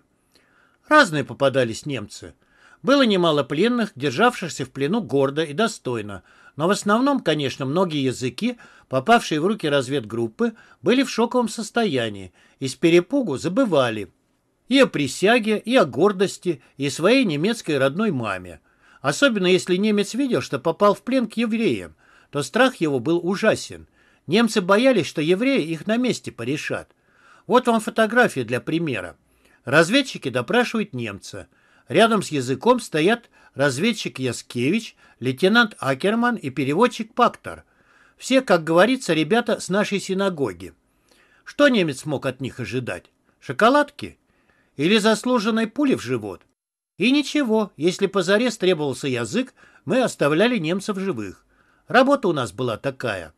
Разные попадались немцы. Было немало пленных, державшихся в плену гордо и достойно – но в основном, конечно, многие языки, попавшие в руки разведгруппы, были в шоковом состоянии и с перепугу забывали и о присяге, и о гордости, и своей немецкой родной маме. Особенно если немец видел, что попал в плен к евреям, то страх его был ужасен. Немцы боялись, что евреи их на месте порешат. Вот вам фотография для примера. Разведчики допрашивают немца. Рядом с языком стоят разведчик Яскевич, лейтенант Акерман и переводчик Пактор. Все, как говорится, ребята с нашей синагоги. Что немец мог от них ожидать? Шоколадки? Или заслуженной пули в живот? И ничего, если позарез требовался язык, мы оставляли немцев живых. Работа у нас была такая.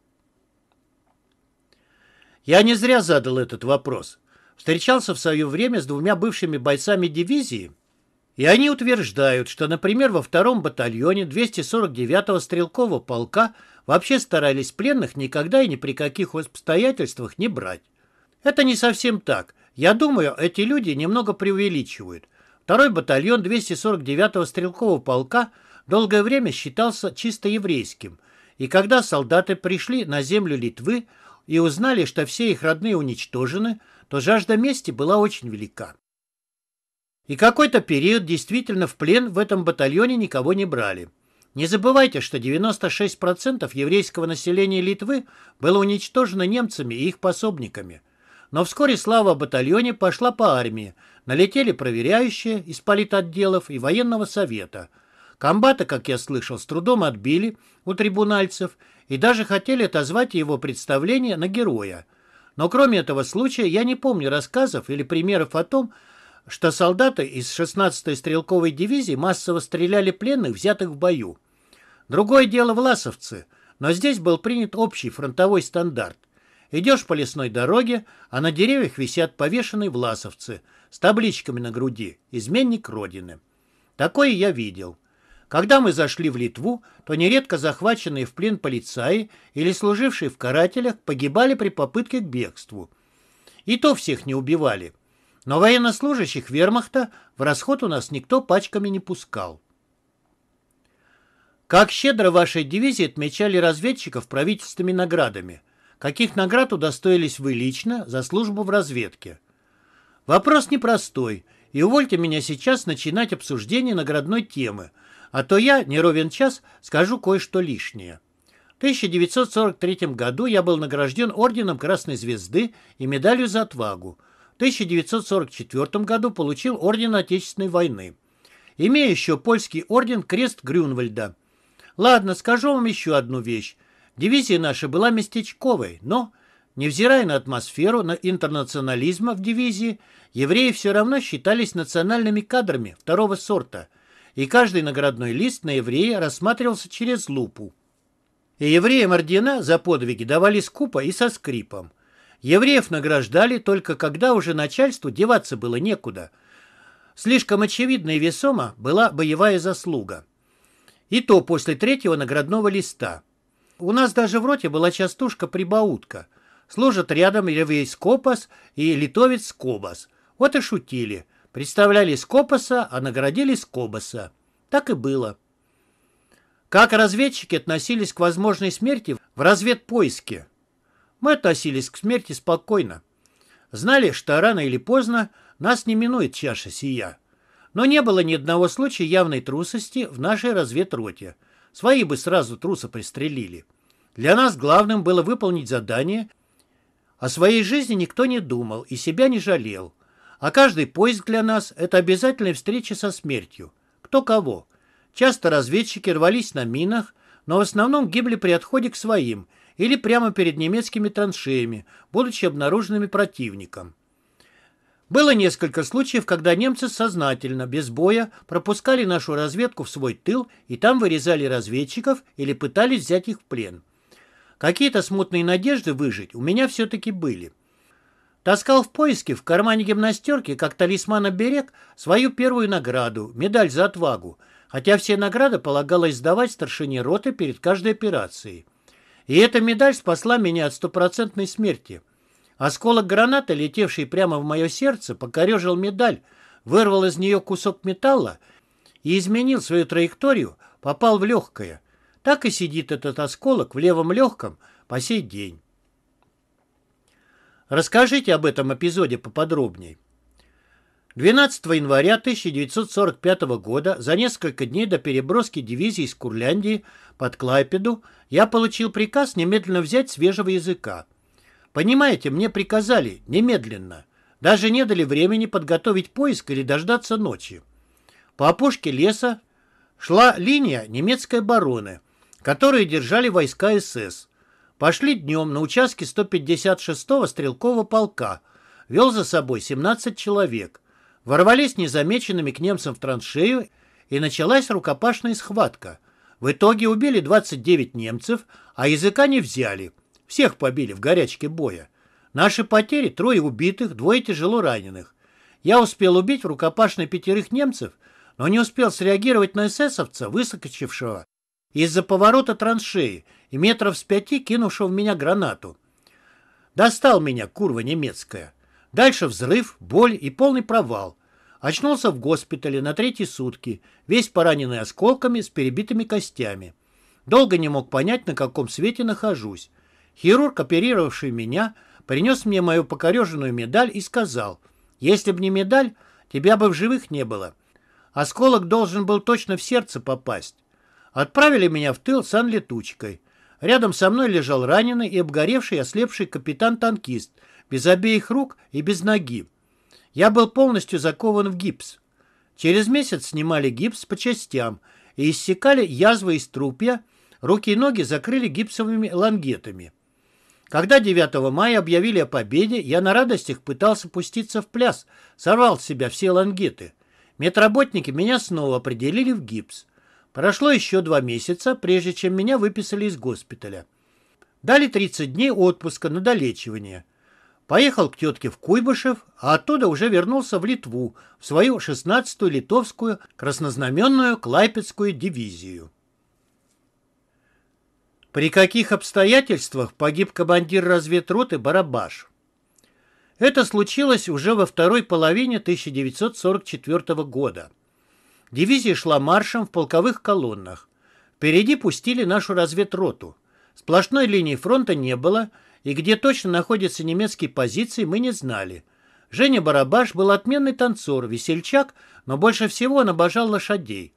Я не зря задал этот вопрос. Встречался в свое время с двумя бывшими бойцами дивизии, и они утверждают, что, например, во втором батальоне 249-го стрелкового полка вообще старались пленных никогда и ни при каких обстоятельствах не брать. Это не совсем так. Я думаю, эти люди немного преувеличивают. Второй батальон 249-го стрелкового полка долгое время считался чисто еврейским. И когда солдаты пришли на землю Литвы и узнали, что все их родные уничтожены, то жажда мести была очень велика. И какой-то период действительно в плен в этом батальоне никого не брали. Не забывайте, что 96% еврейского населения Литвы было уничтожено немцами и их пособниками. Но вскоре слава о батальоне пошла по армии. Налетели проверяющие из политотделов и военного совета. Комбата, как я слышал, с трудом отбили у трибунальцев и даже хотели отозвать его представление на героя. Но кроме этого случая я не помню рассказов или примеров о том, что солдаты из 16-й стрелковой дивизии массово стреляли пленных, взятых в бою. Другое дело власовцы, но здесь был принят общий фронтовой стандарт. Идешь по лесной дороге, а на деревьях висят повешенные власовцы с табличками на груди «Изменник Родины». Такое я видел. Когда мы зашли в Литву, то нередко захваченные в плен полицаи или служившие в карателях погибали при попытке к бегству. И то всех не убивали. Но военнослужащих вермахта в расход у нас никто пачками не пускал. Как щедро ваши дивизии отмечали разведчиков правительственными наградами. Каких наград удостоились вы лично за службу в разведке? Вопрос непростой, и увольте меня сейчас начинать обсуждение наградной темы, а то я, не ровен час, скажу кое-что лишнее. В 1943 году я был награжден Орденом Красной Звезды и медалью за отвагу, 1944 году получил орден Отечественной войны. Имею еще польский орден Крест Грюнвальда. Ладно, скажу вам еще одну вещь. Дивизия наша была местечковой, но, невзирая на атмосферу на интернационализма в дивизии, евреи все равно считались национальными кадрами второго сорта, и каждый наградной лист на еврея рассматривался через лупу. И евреям ордена за подвиги давали скупо и со скрипом. Евреев награждали только когда уже начальству деваться было некуда. Слишком очевидно и весомо была боевая заслуга. И то после третьего наградного листа. У нас даже в роте была частушка-прибаутка. Служат рядом еврей Скопас и литовец Скобас. Вот и шутили. Представляли Скопаса, а наградили Скобаса. Так и было. Как разведчики относились к возможной смерти в разведпоиске? Мы относились к смерти спокойно. Знали, что рано или поздно нас не минует чаша сия. Но не было ни одного случая явной трусости в нашей разведроте. Свои бы сразу труса пристрелили. Для нас главным было выполнить задание. О своей жизни никто не думал и себя не жалел. А каждый поиск для нас – это обязательная встреча со смертью. Кто кого. Часто разведчики рвались на минах, но в основном гибли при отходе к своим или прямо перед немецкими траншеями, будучи обнаруженными противником. Было несколько случаев, когда немцы сознательно, без боя, пропускали нашу разведку в свой тыл и там вырезали разведчиков или пытались взять их в плен. Какие-то смутные надежды выжить у меня все-таки были. Таскал в поиске в кармане гимнастерки, как талисмана берег, свою первую награду, медаль за отвагу, хотя все награды полагалось сдавать старшине роты перед каждой операцией. И эта медаль спасла меня от стопроцентной смерти. Осколок граната, летевший прямо в мое сердце, покорежил медаль, вырвал из нее кусок металла и изменил свою траекторию, попал в легкое. Так и сидит этот осколок в левом легком по сей день. Расскажите об этом эпизоде поподробнее. 12 января 1945 года, за несколько дней до переброски дивизии из Курляндии под Клайпеду, я получил приказ немедленно взять свежего языка. Понимаете, мне приказали немедленно. Даже не дали времени подготовить поиск или дождаться ночи. По опушке леса шла линия немецкой обороны, которую держали войска СС. Пошли днем на участке 156-го стрелкового полка. Вел за собой 17 человек – ворвались незамеченными к немцам в траншею, и началась рукопашная схватка. В итоге убили 29 немцев, а языка не взяли. Всех побили в горячке боя. Наши потери – трое убитых, двое тяжело раненых. Я успел убить в рукопашной пятерых немцев, но не успел среагировать на эсэсовца, выскочившего из-за поворота траншеи и метров с пяти кинувшего в меня гранату. Достал меня, курва немецкая. Дальше взрыв, боль и полный провал. Очнулся в госпитале на третьи сутки, весь пораненный осколками с перебитыми костями. Долго не мог понять, на каком свете нахожусь. Хирург, оперировавший меня, принес мне мою покореженную медаль и сказал, «Если б не медаль, тебя бы в живых не было. Осколок должен был точно в сердце попасть». Отправили меня в тыл сан-летучкой. Рядом со мной лежал раненый и обгоревший, ослепший капитан-танкист – без обеих рук и без ноги. Я был полностью закован в гипс. Через месяц снимали гипс по частям и иссекали язвы из трупья, руки и ноги закрыли гипсовыми лангетами. Когда 9 мая объявили о победе, я на радостях пытался пуститься в пляс, сорвал с себя все лангеты. Медработники меня снова определили в гипс. Прошло еще два месяца, прежде чем меня выписали из госпиталя. Дали 30 дней отпуска на долечивание – Поехал к тетке в Куйбышев, а оттуда уже вернулся в Литву, в свою 16-ю литовскую краснознаменную Клайпецкую дивизию. При каких обстоятельствах погиб командир разведроты Барабаш? Это случилось уже во второй половине 1944 года. Дивизия шла маршем в полковых колоннах. Впереди пустили нашу разведроту. Сплошной линии фронта не было – и где точно находятся немецкие позиции, мы не знали. Женя Барабаш был отменный танцор, весельчак, но больше всего он обожал лошадей.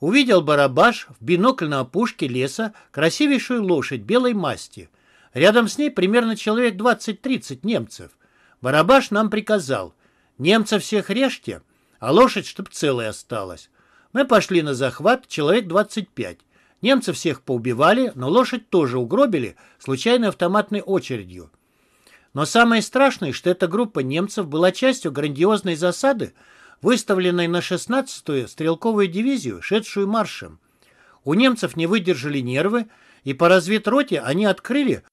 Увидел Барабаш в бинокль на опушке леса красивейшую лошадь белой масти. Рядом с ней примерно человек 20-30 немцев. Барабаш нам приказал, немцев всех режьте, а лошадь чтоб целая осталась. Мы пошли на захват, человек 25. Немцы всех поубивали, но лошадь тоже угробили случайной автоматной очередью. Но самое страшное, что эта группа немцев была частью грандиозной засады, выставленной на 16-ю стрелковую дивизию, шедшую маршем. У немцев не выдержали нервы, и по разведроте они открыли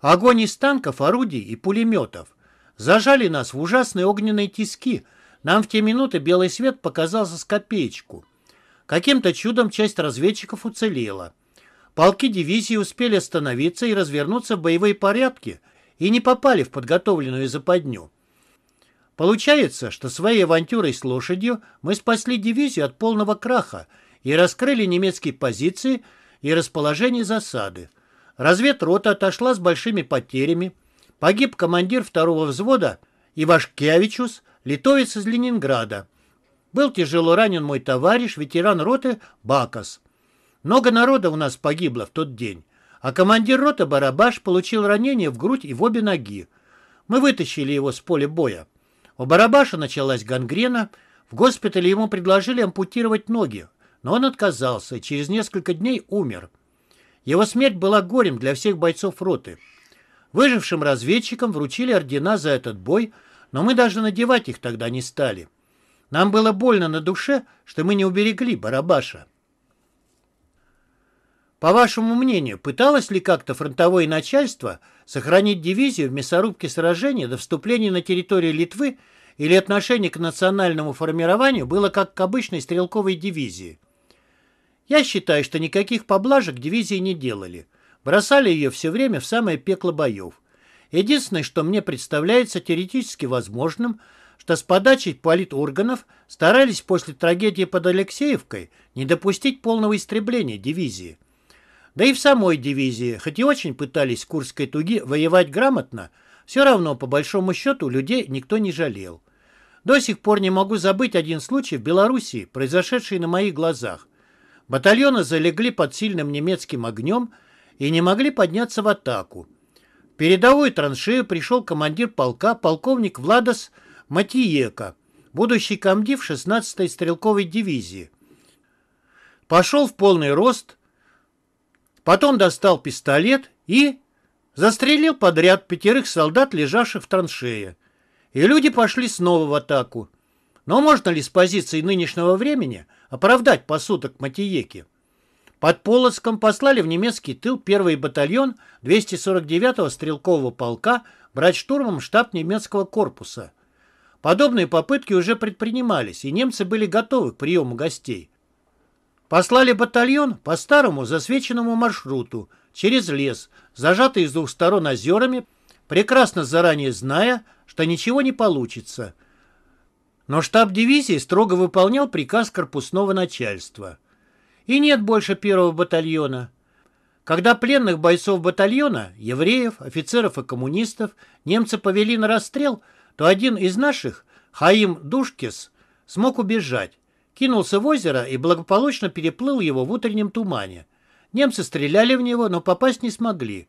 огонь из танков, орудий и пулеметов. Зажали нас в ужасные огненные тиски. Нам в те минуты белый свет показался с копеечку. Каким-то чудом часть разведчиков уцелела. Полки дивизии успели остановиться и развернуться в боевые порядки и не попали в подготовленную западню. Получается, что своей авантюрой с лошадью мы спасли дивизию от полного краха и раскрыли немецкие позиции и расположение засады. Разведрота отошла с большими потерями. Погиб командир второго взвода Ивашкевичус, литовец из Ленинграда. Был тяжело ранен мой товарищ, ветеран роты Бакас. Много народа у нас погибло в тот день, а командир роты Барабаш получил ранение в грудь и в обе ноги. Мы вытащили его с поля боя. У Барабаша началась гангрена, в госпитале ему предложили ампутировать ноги, но он отказался и через несколько дней умер. Его смерть была горем для всех бойцов роты. Выжившим разведчикам вручили ордена за этот бой, но мы даже надевать их тогда не стали. Нам было больно на душе, что мы не уберегли Барабаша. По вашему мнению, пыталось ли как-то фронтовое начальство сохранить дивизию в мясорубке сражения до вступления на территорию Литвы или отношение к национальному формированию было как к обычной стрелковой дивизии? Я считаю, что никаких поблажек дивизии не делали. Бросали ее все время в самое пекло боев. Единственное, что мне представляется теоретически возможным – что с подачи политорганов старались после трагедии под Алексеевкой не допустить полного истребления дивизии. Да и в самой дивизии, хоть и очень пытались в Курской туги воевать грамотно, все равно, по большому счету, людей никто не жалел. До сих пор не могу забыть один случай в Белоруссии, произошедший на моих глазах. Батальоны залегли под сильным немецким огнем и не могли подняться в атаку. В передовую траншею пришел командир полка, полковник Владос Матиека, будущий комдив 16-й стрелковой дивизии. Пошел в полный рост, потом достал пистолет и застрелил подряд пятерых солдат, лежавших в траншее. И люди пошли снова в атаку. Но можно ли с позиции нынешнего времени оправдать посудок Матиеки? Под Полоцком послали в немецкий тыл первый батальон 249-го стрелкового полка брать штурмом штаб немецкого корпуса – Подобные попытки уже предпринимались, и немцы были готовы к приему гостей. Послали батальон по старому засвеченному маршруту через лес, зажатый с двух сторон озерами, прекрасно заранее зная, что ничего не получится. Но штаб дивизии строго выполнял приказ корпусного начальства. И нет больше первого батальона. Когда пленных бойцов батальона, евреев, офицеров и коммунистов немцы повели на расстрел – то один из наших, Хаим Душкис, смог убежать, кинулся в озеро и благополучно переплыл его в утреннем тумане. Немцы стреляли в него, но попасть не смогли.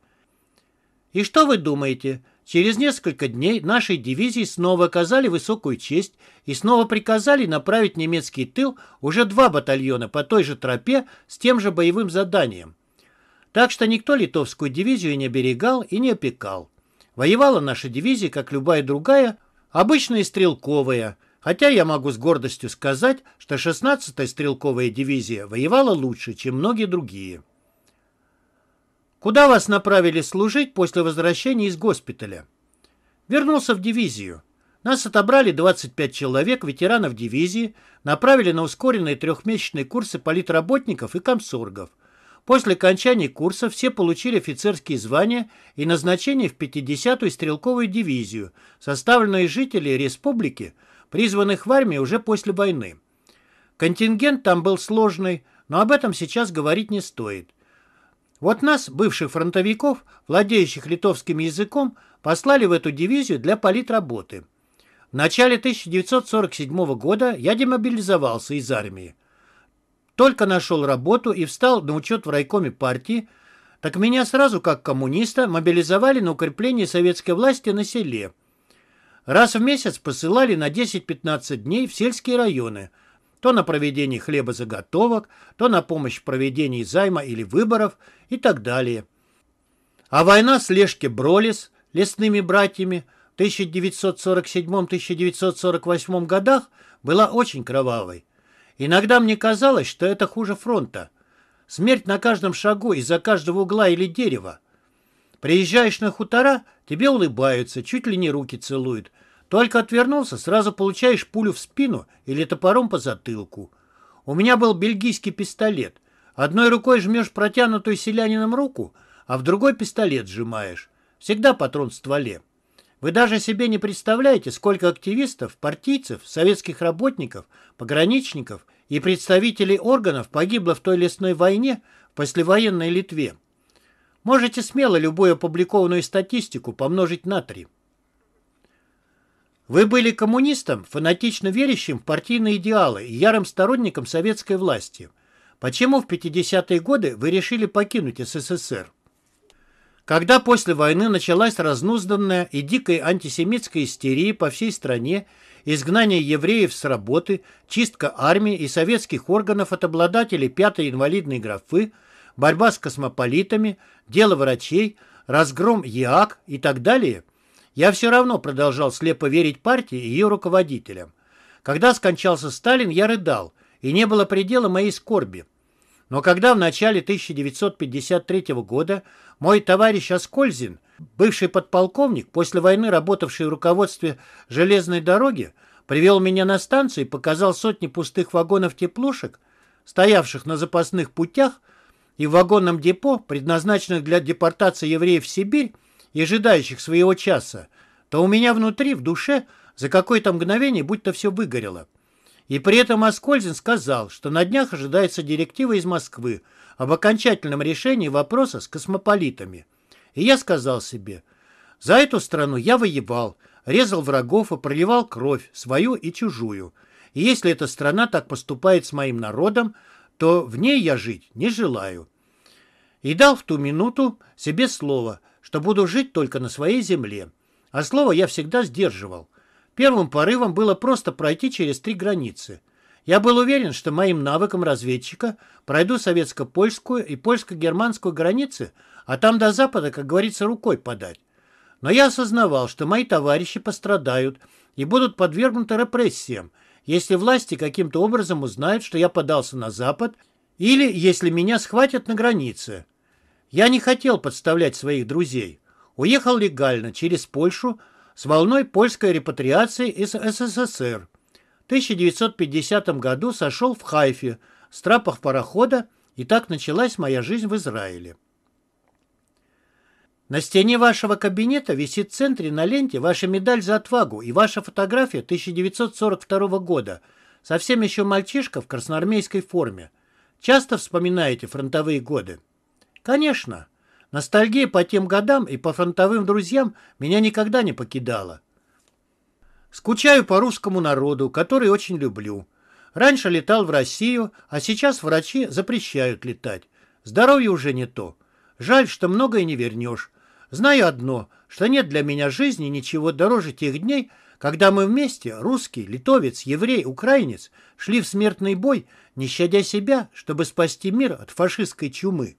И что вы думаете? Через несколько дней нашей дивизии снова оказали высокую честь и снова приказали направить немецкий тыл уже два батальона по той же тропе с тем же боевым заданием. Так что никто литовскую дивизию не оберегал и не опекал. Воевала наша дивизия, как любая другая, обычная стрелковая, хотя я могу с гордостью сказать, что 16-я стрелковая дивизия воевала лучше, чем многие другие. Куда вас направили служить после возвращения из госпиталя? Вернулся в дивизию. Нас отобрали 25 человек, ветеранов дивизии, направили на ускоренные трехмесячные курсы политработников и комсоргов – После окончания курса все получили офицерские звания и назначение в 50-ю стрелковую дивизию, составленную из жителей республики, призванных в армию уже после войны. Контингент там был сложный, но об этом сейчас говорить не стоит. Вот нас, бывших фронтовиков, владеющих литовским языком, послали в эту дивизию для политработы. В начале 1947 года я демобилизовался из армии. Только нашел работу и встал на учет в райкоме партии, так меня сразу, как коммуниста, мобилизовали на укрепление советской власти на селе. Раз в месяц посылали на 10-15 дней в сельские районы, то на проведение хлебозаготовок, то на помощь в проведении займа или выборов и так далее. А война с Лешки Бролис, лесными братьями, в 1947-1948 годах была очень кровавой. Иногда мне казалось, что это хуже фронта. Смерть на каждом шагу из-за каждого угла или дерева. Приезжаешь на хутора, тебе улыбаются, чуть ли не руки целуют. Только отвернулся, сразу получаешь пулю в спину или топором по затылку. У меня был бельгийский пистолет. Одной рукой жмешь протянутую селянином руку, а в другой пистолет сжимаешь. Всегда патрон в стволе. Вы даже себе не представляете, сколько активистов, партийцев, советских работников, пограничников и представителей органов погибло в той лесной войне в послевоенной Литве. Можете смело любую опубликованную статистику помножить на три. Вы были коммунистом, фанатично верящим в партийные идеалы и ярым сторонником советской власти. Почему в 50-е годы вы решили покинуть СССР? Когда после войны началась разнузданная и дикая антисемитская истерия по всей стране, изгнание евреев с работы, чистка армии и советских органов от обладателей пятой инвалидной графы, борьба с космополитами, дело врачей, разгром ЯАК и так далее, я все равно продолжал слепо верить партии и ее руководителям. Когда скончался Сталин, я рыдал, и не было предела моей скорби – но когда в начале 1953 года мой товарищ Оскользин, бывший подполковник, после войны работавший в руководстве железной дороги, привел меня на станцию и показал сотни пустых вагонов теплушек, стоявших на запасных путях и в вагонном депо, предназначенных для депортации евреев в Сибирь и ожидающих своего часа, то у меня внутри, в душе, за какое-то мгновение будто все выгорело. И при этом Аскользин сказал, что на днях ожидается директива из Москвы об окончательном решении вопроса с космополитами. И я сказал себе, за эту страну я воевал, резал врагов и проливал кровь, свою и чужую. И если эта страна так поступает с моим народом, то в ней я жить не желаю. И дал в ту минуту себе слово, что буду жить только на своей земле. А слово я всегда сдерживал. Первым порывом было просто пройти через три границы. Я был уверен, что моим навыкам разведчика пройду советско-польскую и польско-германскую границы, а там до запада, как говорится, рукой подать. Но я осознавал, что мои товарищи пострадают и будут подвергнуты репрессиям, если власти каким-то образом узнают, что я подался на запад, или если меня схватят на границе. Я не хотел подставлять своих друзей. Уехал легально через Польшу, с волной польской репатриации из СССР. В 1950 году сошел в Хайфе с трапов парохода, и так началась моя жизнь в Израиле. На стене вашего кабинета висит в центре на ленте ваша медаль за отвагу и ваша фотография 1942 года, совсем еще мальчишка в красноармейской форме. Часто вспоминаете фронтовые годы? Конечно. Ностальгия по тем годам и по фронтовым друзьям меня никогда не покидала. Скучаю по русскому народу, который очень люблю. Раньше летал в Россию, а сейчас врачи запрещают летать. Здоровье уже не то. Жаль, что многое не вернешь. Знаю одно, что нет для меня жизни ничего дороже тех дней, когда мы вместе, русский, литовец, еврей, украинец, шли в смертный бой, не щадя себя, чтобы спасти мир от фашистской чумы.